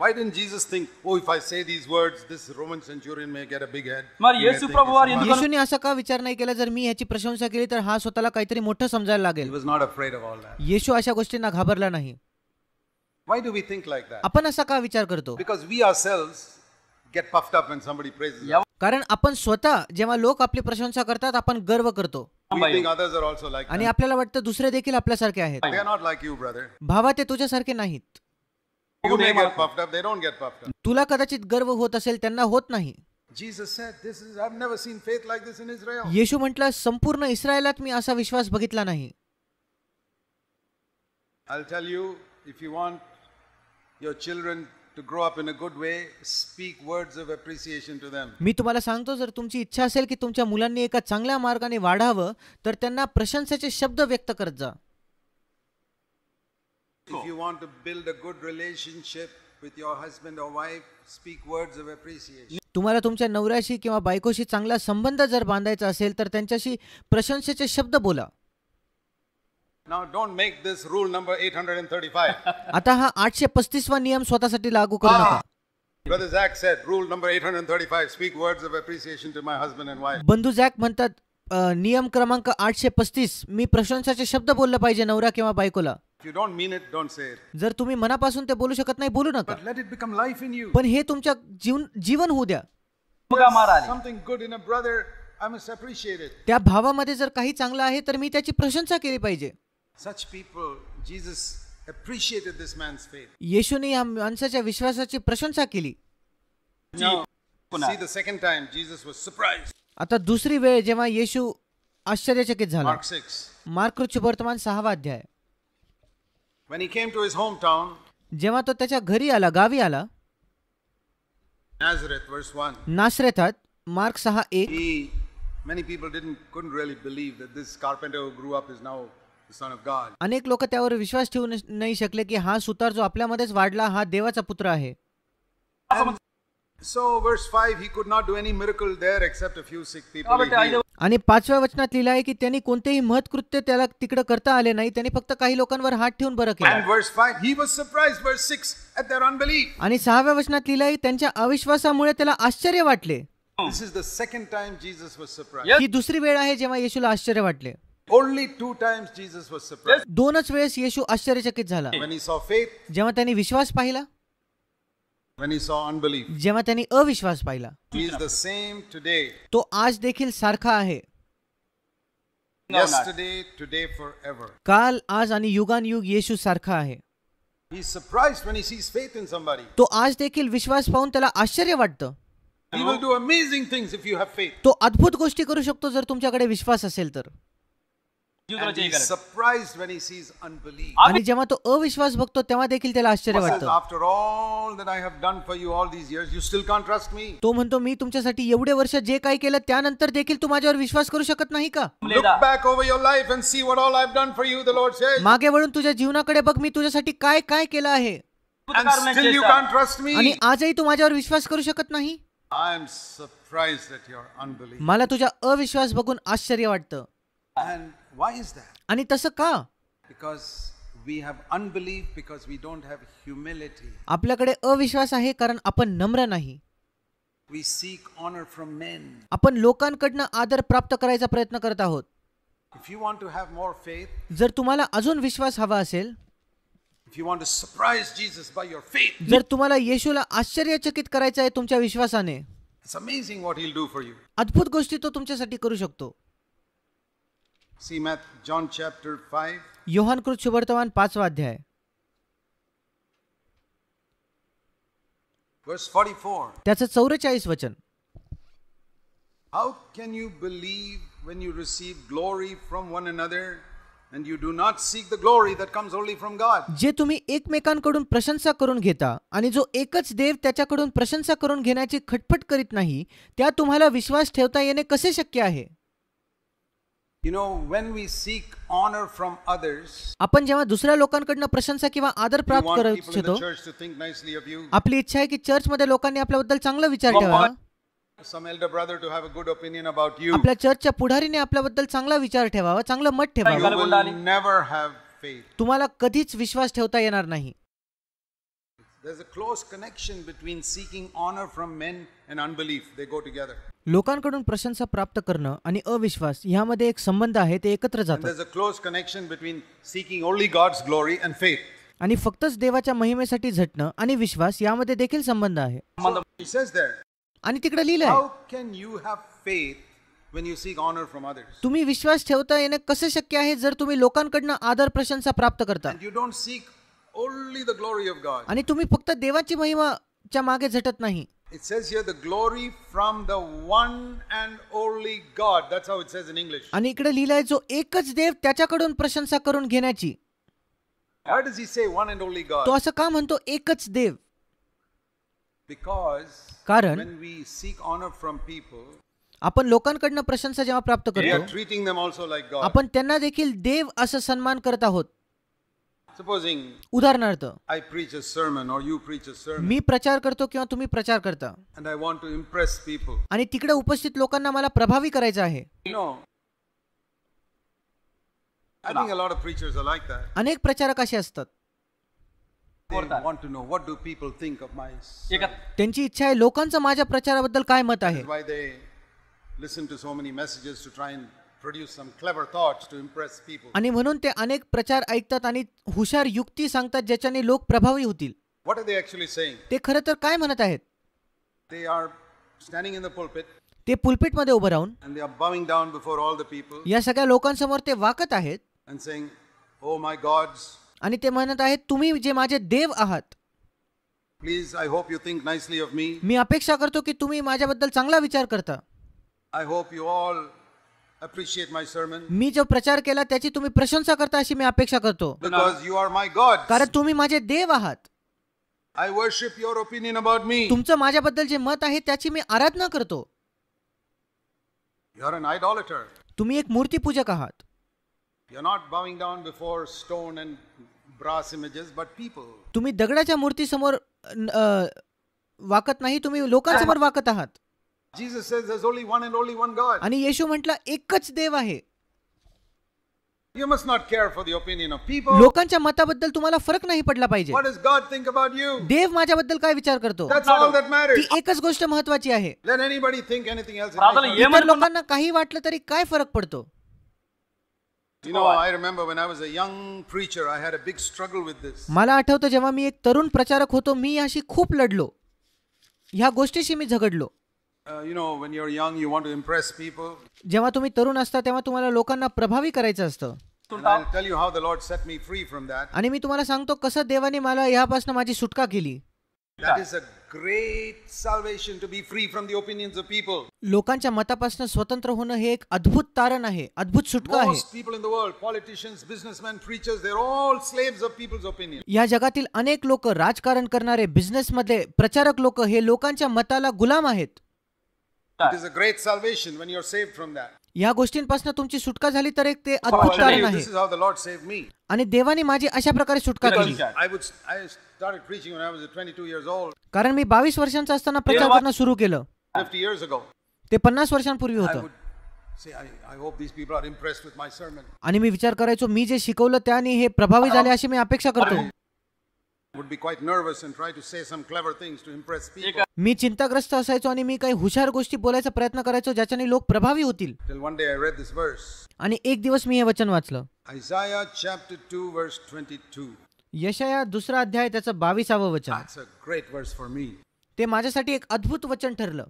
Why didn't Jesus think, oh, if I say these words, this Roman centurion may get a big head? మరి యేసు ప్రభు వారు ఎందుకు येशूने असा का विचार नाही केला जर मी ह्याची प्रशंसा केली तर हा स्वतःला काहीतरी मोठं समजायला He was not afraid of all that. येशू अशा गोष्टींना घाबरला नाही Why do we think like that? आपण असा का विचार करतो Because we ourselves get puffed up when somebody praises us. कारण आपण स्वतः जेव्हा लोक आपली प्रशंसा करतात आपण गर्व करतो We think others are also like that. आणि आपल्याला वाटतं दुसरे देखील आपल्यासारखे आहेत They are not like you, brother. भावा ते तुझ्यासारखे नाहीत तुला कदाचित गर्व होत असेल त्यांना होत नाही येशू म्हटलं संपूर्ण इस्रायलात मी असा विश्वास बघितला नाही मी तुम्हाला सांगतो जर तुमची इच्छा असेल की तुमच्या मुलांनी एका चांगल्या मार्गाने वाढावं तर त्यांना प्रशंसेचे शब्द व्यक्त करत जा If you want to build a good relationship with your husband or wife, speak words of appreciation. तुम्हाला तुमच्या नवऱ्याशी किंवा बायकोशी चांगला संबंध जर बांधायचा असेल तर त्यांच्याशी प्रशंसेचे शब्द बोला Now don't make this rule number 835. आता हा आठशे वा नियम स्वतःसाठी लागू करू नका Brother Zach said, rule number 835, speak words of appreciation to my husband and wife. बंधू जॅक म्हणतात नियम क्रमांक आठशे पस्तीस मी प्रशंसाचे शब्द बोलले पाहिजे नवरा किंवा बायकोला जर तुम्ही मनापासून ते बोलू शकत नाही बोलू नका लाईफ इन यू पण हे तुमच्या जीवन जीवन होऊ द्या समथिंग त्या भावामध्ये जर काही चांगलं आहे तर मी त्याची प्रशंसा केली पाहिजे सच येशूने या माणसाच्या विश्वासाची प्रशंसा केली आता दुसरी वेळ जेव्हा येशू आश्चर्यचकित झाला मार्क मार्कृच वर्तमान सहावा अध्याय When he came to his hometown, जेव्हा तो त्याच्या घरी आला गावी आला Nazareth, verse 1, नासरेतात मार्क सहा एक he, many people didn't, couldn't really believe that this carpenter who grew up is now the son of God. अनेक लोक त्यावर विश्वास ठेवू न- नाही शकले की हा सुतार जो आपल्यामध्येच वाढला हा देवाचा पुत्र आहे So, verse 5, he could not do any miracle there except a few sick people. आणि पाचव्या वचनात लिहिलं आहे की त्यांनी कोणतेही महत्कृत्य त्याला तिकडे करता आले नाही त्यांनी फक्त काही लोकांवर हात ठेवून बरं केलं आणि सहाव्या वचनात लिहिलं आहे त्यांच्या अविश्वासामुळे त्याला आश्चर्य वाटले ही दुसरी वेळ आहे जेव्हा येशूला आश्चर्य वाटले Only two दोनच वेळेस येशू आश्चर्यचकित झाला जेव्हा त्यांनी विश्वास पाहिला जेव्हा त्यांनी अविश्वास पाहिला तो आज देखील सारखा आहे काल आज आणि युगानयुग येशू सारखा आहे तो आज देखील विश्वास पाहून त्याला आश्चर्य वाटतं तो अद्भुत गोष्टी करू शकतो जर तुमच्याकडे विश्वास असेल तर आणि जेव्हा तो अविश्वास बघतो तेव्हा देखील त्याला आश्चर्य वाटतं तो म्हणतो मी तुमच्यासाठी एवढे वर्ष जे काही केलं त्यानंतर देखील तू माझ्यावर विश्वास करू शकत नाही का मागे वळून तुझ्या जीवनाकडे बघ मी तुझ्यासाठी काय काय केलं आहे आणि आजही तू माझ्यावर विश्वास करू शकत नाही मला तुझा अविश्वास बघून आश्चर्य वाटतं. Why is that? आणि तसं का because we have unbelief because we don't have आपल्याकडे अविश्वास आहे कारण आपण नम्र नाही we seek honour from men आपण लोकांकडनं आदर प्राप्त करायचा प्रयत्न करत आहोत If you want जर तुम्हाला अजून विश्वास हवा असेल जर तुम्हाला येशूला आश्चर्यचकित करायचं आहे तुमच्या विश्वासाने अद्भुत गोष्टी तो तुमच्यासाठी करू शकतो सी सीमैथ जॉन चैप्टर 5 योहान कृत शुभवर्तमान पांचवा अध्याय वर्स 44 त्याचं 44 वचन how can you believe when you receive glory from one another And you do not seek the glory that comes only from God. जे तुम्ही एकमेकांकडून प्रशंसा करून घेता आणि जो एकच देव त्याच्याकडून प्रशंसा करून घेण्याची खटपट करीत नाही त्या तुम्हाला विश्वास ठेवता येणे कसे शक्य आहे You know, when we seek honor from others, आपण जेव्हा दुसऱ्या लोकांकडनं प्रशंसा किंवा आदर प्राप्त करू इच्छितो आपली इच्छा आहे की चर्च मध्ये लोकांनी आपल्याबद्दल चांगला विचार ठेवा आपल्या चर्चच्या पुढारीने आपल्याबद्दल चांगला विचार ठेवावा चांगलं मत ठेवा तुम्हाला कधीच विश्वास ठेवता येणार नाही लोकांकडून प्रशंसा प्राप्त करणं आणि अविश्वास यामध्ये एक संबंध आहे ते एकत्र जात क्लोज कनेक्शन बिटवीन सीकिंग ओल्डली गॉड्स ग्लोरी अँड फे आणि फक्तच देवाच्या महिमेसाठी झटणं आणि विश्वास यामध्ये देखील संबंध आहे आणि तिकडे लिहिलं आहे can you have faith when you seek honour from others तुम्ही विश्वास ठेवता येणं कसं शक्य आहे जर तुम्ही लोकांकडनं आदर प्रशंसा प्राप्त करता you don't seek only the glory of God आणि तुम्ही फक्त देवाची महिमाच्या मागे झटत नाही it says here the glory from the one and only God that's how it says in English आणि इकडे लीला जो एकच देव त्याच्याकडून प्रशंसा करून घेण्याची had he say one and only God तो असं का म्हणतो एकच देव बिकॉज कारण when we seek honour from people आपण लोकांकडनं प्रशंसा जेव्हा प्राप्त करतो आपण त्यांना देखील देव असं सन्मान करत आहोत सपोजिंग उदाहरणार्थ आय प्रीच मी प्रचार करतो किंवा तुम्ही प्रचार करता and I want to impress आणि तिकडे उपस्थित लोकांना मला प्रभावी करायचं आहे no I think a lot of preachers are like that अनेक प्रचारक असे असतात त्यांची इच्छा आहे लोकांचं माझ्या प्रचाराबद्दल काय मत आहे आणि म्हणून ते अनेक प्रचार ऐकतात आणि हुशार युक्ती सांगतात ज्याच्याने लोक प्रभावी होतील ते खरं तर काय म्हणत आहेत ते आर इन द ते मध्ये उभं राहून and they are bowing down या सगळ्या लोकांसमोर ते वाकत आहेत and saying oh my आणि ते म्हणत आहेत तुम्ही जे माझे देव आहात please I hope you think nicely of me मी अपेक्षा करतो की तुम्ही माझ्याबद्दल चांगला विचार करता आय होप यू ऑल मी जो प्रचार केला त्याची तुम्ही प्रशंसा करता अशी मी अपेक्षा करतो कारण तुम्ही माझे देव आहात I worship your opinion about me तुमचं माझ्याबद्दल जे मत आहे त्याची मी आराधना करतो तुम्ही एक मूर्ती पूजक आहात you're not before stone and brass images but तुम्ही दगडाच्या मूर्ती समोर वाकत नाही तुम्ही लोकांसमोर वाकत आहात Jesus says there's only one and only one God. आणि येशू म्हटला एकच देव आहे You must not care for the opinion of people. लोकांच्या मताबद्दल तुम्हाला फरक नाही पडला पाहिजे What does God think about you? देव माझ्याबद्दल काय विचार करतो That's all that matters. ती एकच गोष्ट महत्वाची आहे Let anybody think anything else. in Rather, लोकांना काही वाटलं तरी काय फरक पडतो You know, I remember when I was a young preacher, I had a big struggle with this. मला आठवतं जेव्हा मी एक तरुण प्रचारक होतो मी याशी खूप लढलो या गोष्टीशी मी झगडलो Uh, जेव्हा तुम्ही तरुण असता तेव्हा तुम्हाला लोकांना प्रभावी करायचं असतं आणि मी तुम्हाला सांगतो कसं देवाने मला यापासून माझी सुटका केली लोकांच्या मतापासून स्वतंत्र होणं हे एक अद्भुत तारण आहे अद्भुत सुटका आहे या जगातील अनेक लोक राजकारण करणारे बिझनेस मध्ये प्रचारक लोक हे लोकांच्या मताला गुलाम आहेत या गोष्टींपासून तुमची सुटका झाली तर एक ते अद्भुत कारण आहे आणि देवाने माझी अशा प्रकारे सुटका केली कारण मी बावीस वर्षांचा असताना प्रचार करणं सुरू केलं. फिफ्टी इयर्स ते पन्नास वर्षांपूर्वी होतं. आणि मी विचार करायचो मी जे शिकवलं त्याने हे प्रभावी झाले अशी मी अपेक्षा करतो मी चिंताग्रस्त असायचो आणि मी काही हुशार गोष्टी बोलायचा प्रयत्न करायचो ज्याच्याने लोक प्रभावी होतील आणि एक दिवस मी हे वचन वाचलं यशाया दुसरा अध्याय त्याचं बावीसावं वचन फॉर मी ते माझ्यासाठी एक अद्भुत वचन ठरलं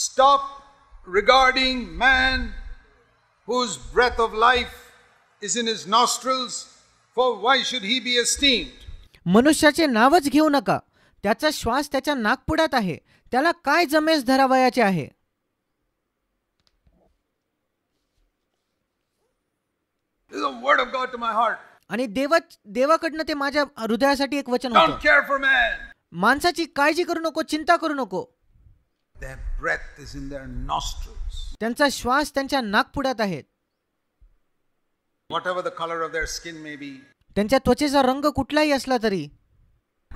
stop regarding man whose breath of life is in his nostrils for why should he be esteemed मनुष्याचे नावच घेऊ नका त्याचा श्वास त्याच्या नागपुडात आहे त्याला काय जमेस धरावयाचे आहे This is आणि देवा देवाकडनं ते माझ्या हृदयासाठी एक वचन होतं माणसाची काळजी करू नको चिंता करू नको Their breath is in their त्यांचा श्वास त्यांच्या नागपुड्यात आहे whatever the color of their skin may be त्यांच्या त्वचेचा रंग कुठलाही असला तरी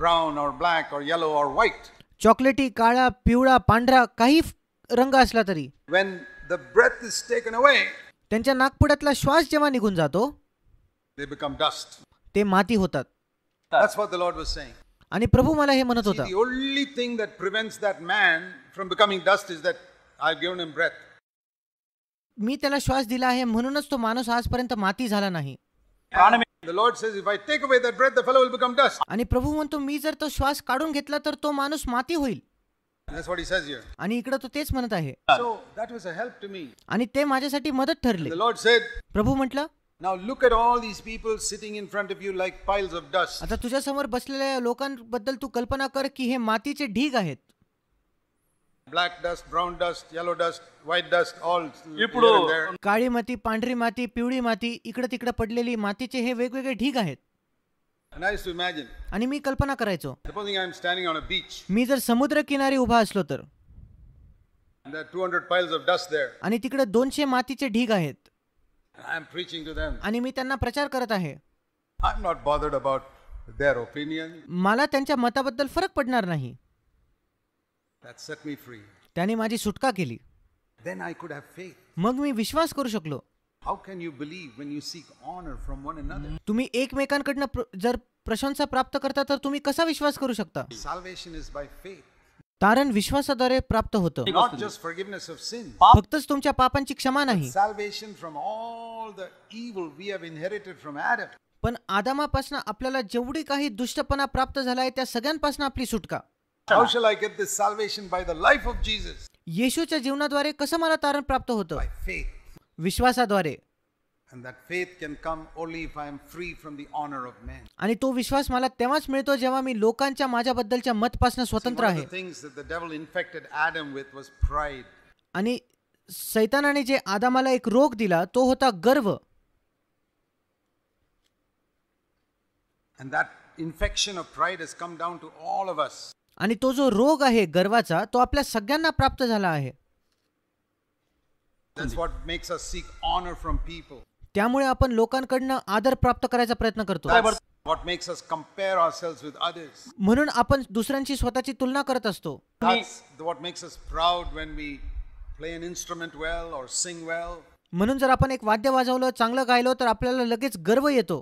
brown or black or yellow or white चॉकलेटी काळा पिवळा पांढरा काही रंग असला तरी when the breath is taken away त्यांच्या नाकपुड्यातला श्वास जेव्हा निघून जातो they become dust ते माती होतात that's what the lord was saying आणि प्रभू मला हे म्हणत होता the only thing that prevents that man from becoming dust is that i've given him breath मी त्याला श्वास दिला आहे म्हणूनच तो माणूस आजपर्यंत माती झाला नाही आणि प्रभू म्हणतो मी जर तो श्वास काढून घेतला तर तो माणूस माती होईल आणि इकडे तो तेच म्हणत आहे आणि ते माझ्यासाठी मदत ठरले प्रभू म्हटलं Now look at all these people sitting in front of you like piles of dust. आता तुझ्या समोर बसलेल्या लोकांबद्दल तू कल्पना कर की हे मातीचे ढीग आहेत. Black dust brown dust yellow dust white dust all काळी माती पांढरी माती पिवळी माती इकडे तिकडे पडलेली मातीचे हे वेगवेगळे ढीग आहेत आणि मी कल्पना करायचो मी जर समुद्र किनारी उभा असलो तर आणि तिकडे दोनशे मातीचे ढीग आहेत आणि मी त्यांना प्रचार करत आहे मला त्यांच्या मताबद्दल फरक पडणार नाही त्याने माझी सुटका केली मग मी विश्वास करू शकलो How can तुम्ही एकमेकांकडनं जर प्रशंसा प्राप्त करता तर तुम्ही कसा विश्वास करू शकता विश्वासाद्वारे प्राप्त होतं फक्तच तुमच्या पापांची क्षमा नाही पण आदामापासून आपल्याला जेवढी काही दुष्टपणा प्राप्त झालाय त्या सगळ्यांपासून आपली सुटका How shall I get this salvation by the life of Jesus? येशूच्या जीवनाद्वारे कसं मला तारण प्राप्त होतं By faith. विश्वासाद्वारे And that faith can come only if I am free from the honor of man. आणि तो विश्वास मला तेव्हाच मिळतो जेव्हा मी लोकांच्या माझ्याबद्दलच्या मतपासून स्वतंत्र one of आहे the things that the devil infected Adam with was pride. आणि सैतानाने जे आदामाला एक रोग दिला तो होता गर्व And that infection of pride has come down to all of us. आणि तो जो रोग आहे गर्वाचा तो आपल्या सगळ्यांना प्राप्त झाला आहे त्यामुळे आपण लोकांकडनं आदर प्राप्त करायचा प्रयत्न करतो म्हणून आपण दुसऱ्यांशी स्वतःची तुलना करत असतो म्हणून जर आपण एक वाद्य वाजवलं चांगलं गायलो तर आपल्याला लगेच गर्व येतो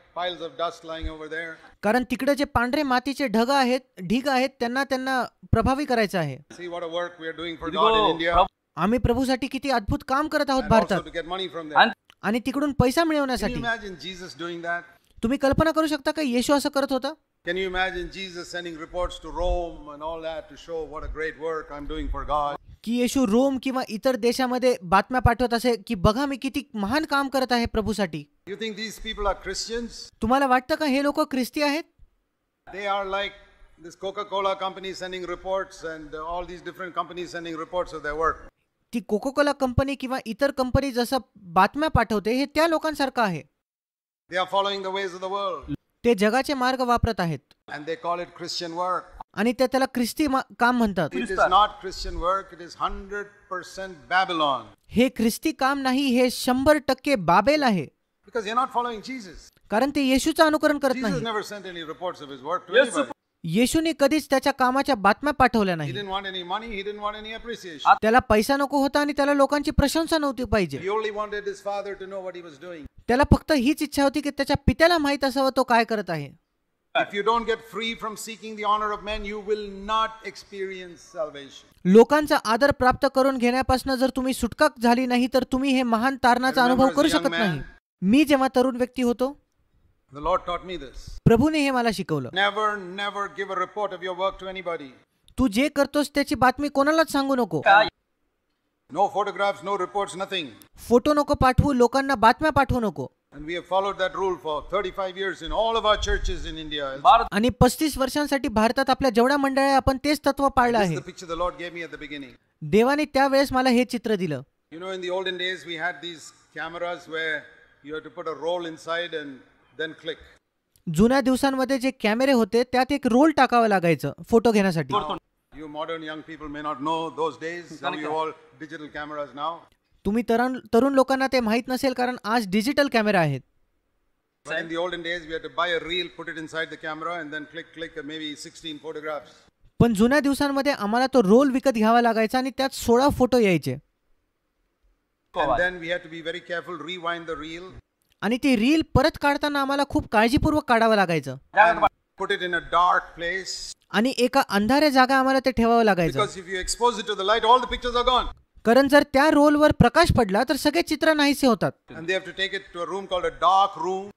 कारण तिकडे जे पांढरे मातीचे ढग आहेत ढीग आहेत त्यांना त्यांना प्रभावी करायचं आहे आम्ही प्रभू साठी किती अद्भुत काम करत आहोत भारतात आणि तिकडून पैसा मिळवण्यासाठी तुम्ही कल्पना करू शकता का येशू असं करत होता Can you imagine Jesus sending reports to Rome and all that to show what a great work I'm doing for God? की येशू रोम किंवा इतर देशामध्ये बातम्या पाठवत असे की बघा मी किती महान काम करत आहे प्रभूसाठी you think these people are Christians तुम्हाला वाटतं का हे लोक ख्रिस्ती आहेत they are like this Coca Cola company sending reports and all these different company sending reports of the work ती कोका कोला कंपनी किंवा इतर कंपनी जसं बातम्या पाठवते हे त्या लोकांसारखं आहे they are following the ways of the world ते जगाचे मार्ग वापरत आहेत and they call it Christian work आणि ते त्याला ख्रिस्ती काम म्हणतात it is not Christian work it is hundred percent Babylon हे ख्रिस्ती काम नाही हे शंभर टक्के बाबेल आहे कारण ते येशूचं येशूने कधीच त्याच्या कामाच्या बातम्या पाठवल्या नाही त्याला पैसा नको होता आणि त्याला लोकांची प्रशंसा नव्हती पाहिजे त्याला फक्त हीच इच्छा होती की त्याच्या पित्याला माहीत असावं तो काय करत आहे लोकांचा आदर प्राप्त करून घेण्यापासून जर तुम्ही सुटका झाली नाही तर तुम्ही हे महान तारणाचा अनुभव करू शकत नाही मी जेव्हा तरुण व्यक्ती होतो प्रभूने हे मला शिकवलं तू जे करतोस त्याची बातमी कोणालाच सांगू नको नो नो नथिंग फोटो नको पाठवू लोकांना बातम्या पाठवू नको And 35 आणि पस्तीस वर्षांसाठी भारतात आपल्या जेवढ्या मंडळी आपण तेच तत्व पाळलं आहे देवाने त्यावेळेस मला हे चित्र दिलं You know, in the olden days, we had you have a roll in and then click जुन्या दिवसांमध्ये जे कॅमेरे होते त्यात एक रोल टाकावं लागायचं फोटो घेण्यासाठी you modern young people may not know those days now you all digital cameras नाव तुम्ही तरुण तरुण लोकांना ते माहित नसेल कारण आज डिजिटल कॅमेरे आहेत in the olden days we had to buy a reel put it inside the camera and then click click may be 16 photographs पण जुन्या दिवसांमध्ये आम्हाला तो रोल विकत घ्यावा लागायचा आणि त्यात सोळा फोटो यायचे आणि ती रील परत काढताना आम्हाला खूप काळजीपूर्वक काढावं लागायचं put आणि एका अंधाऱ्या जागा आम्हाला ते ठेवावं लागायचं because कारण जर त्या वर प्रकाश पडला तर सगळे चित्र नाहीसे होतात and they have to take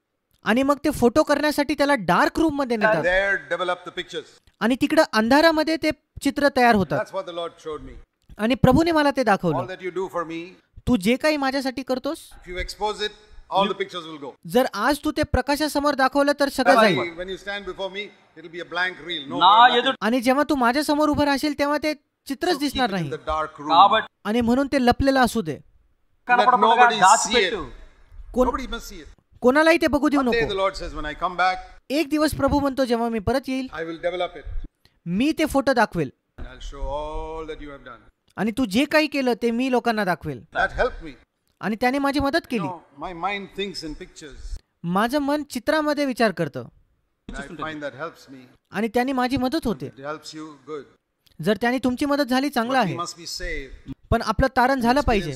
आणि मग ते फोटो करण्यासाठी त्याला डार्क रूम मध्ये नेतात आणि तिकडे अंधारामध्ये ते चित्र तयार होतात आणि प्रभूने मला ते दाखवलं तू जे काही माझ्यासाठी करतोस जर आज तू ते प्रकाशासमोर दाखवलं तर सगळं जाईल आणि जेव्हा तू माझ्या समोर उभा राहशील तेव्हा ते चित्रच दिसणार नाही आणि म्हणून ते लपलेलं असू दे कोणालाही ते बघू देऊ नको एक दिवस प्रभू म्हणतो जेव्हा मी परत येईल मी ते फोटो दाखवेल आणि तू जे काही केलं ते मी लोकांना दाखवेल आणि त्याने माझी मदत केली माझं मन चित्रामध्ये विचार करतं आणि त्याने माझी मदत होते जर त्याने तुमची मदत झाली चांगलं आहे पण आपलं तारण झालं पाहिजे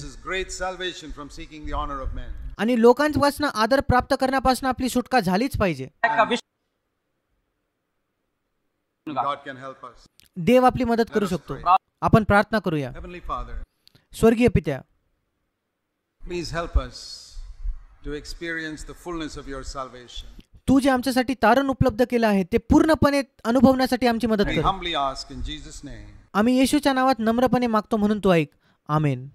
आणि लोकांपासून आदर प्राप्त करण्यापासून आपली सुटका झालीच पाहिजे देव आपली मदत करू शकतो आपण प्रार्थना करूया स्वर्गीय पित्या please help us to experience the fullness of your salvation तू जे आमच्यासाठी तारण उपलब्ध केलं आहे ते पूर्णपणे अनुभवण्यासाठी आमची मदत कर आम्ही येशूच्या नावात नम्रपणे मागतो म्हणून तू ऐक आमेन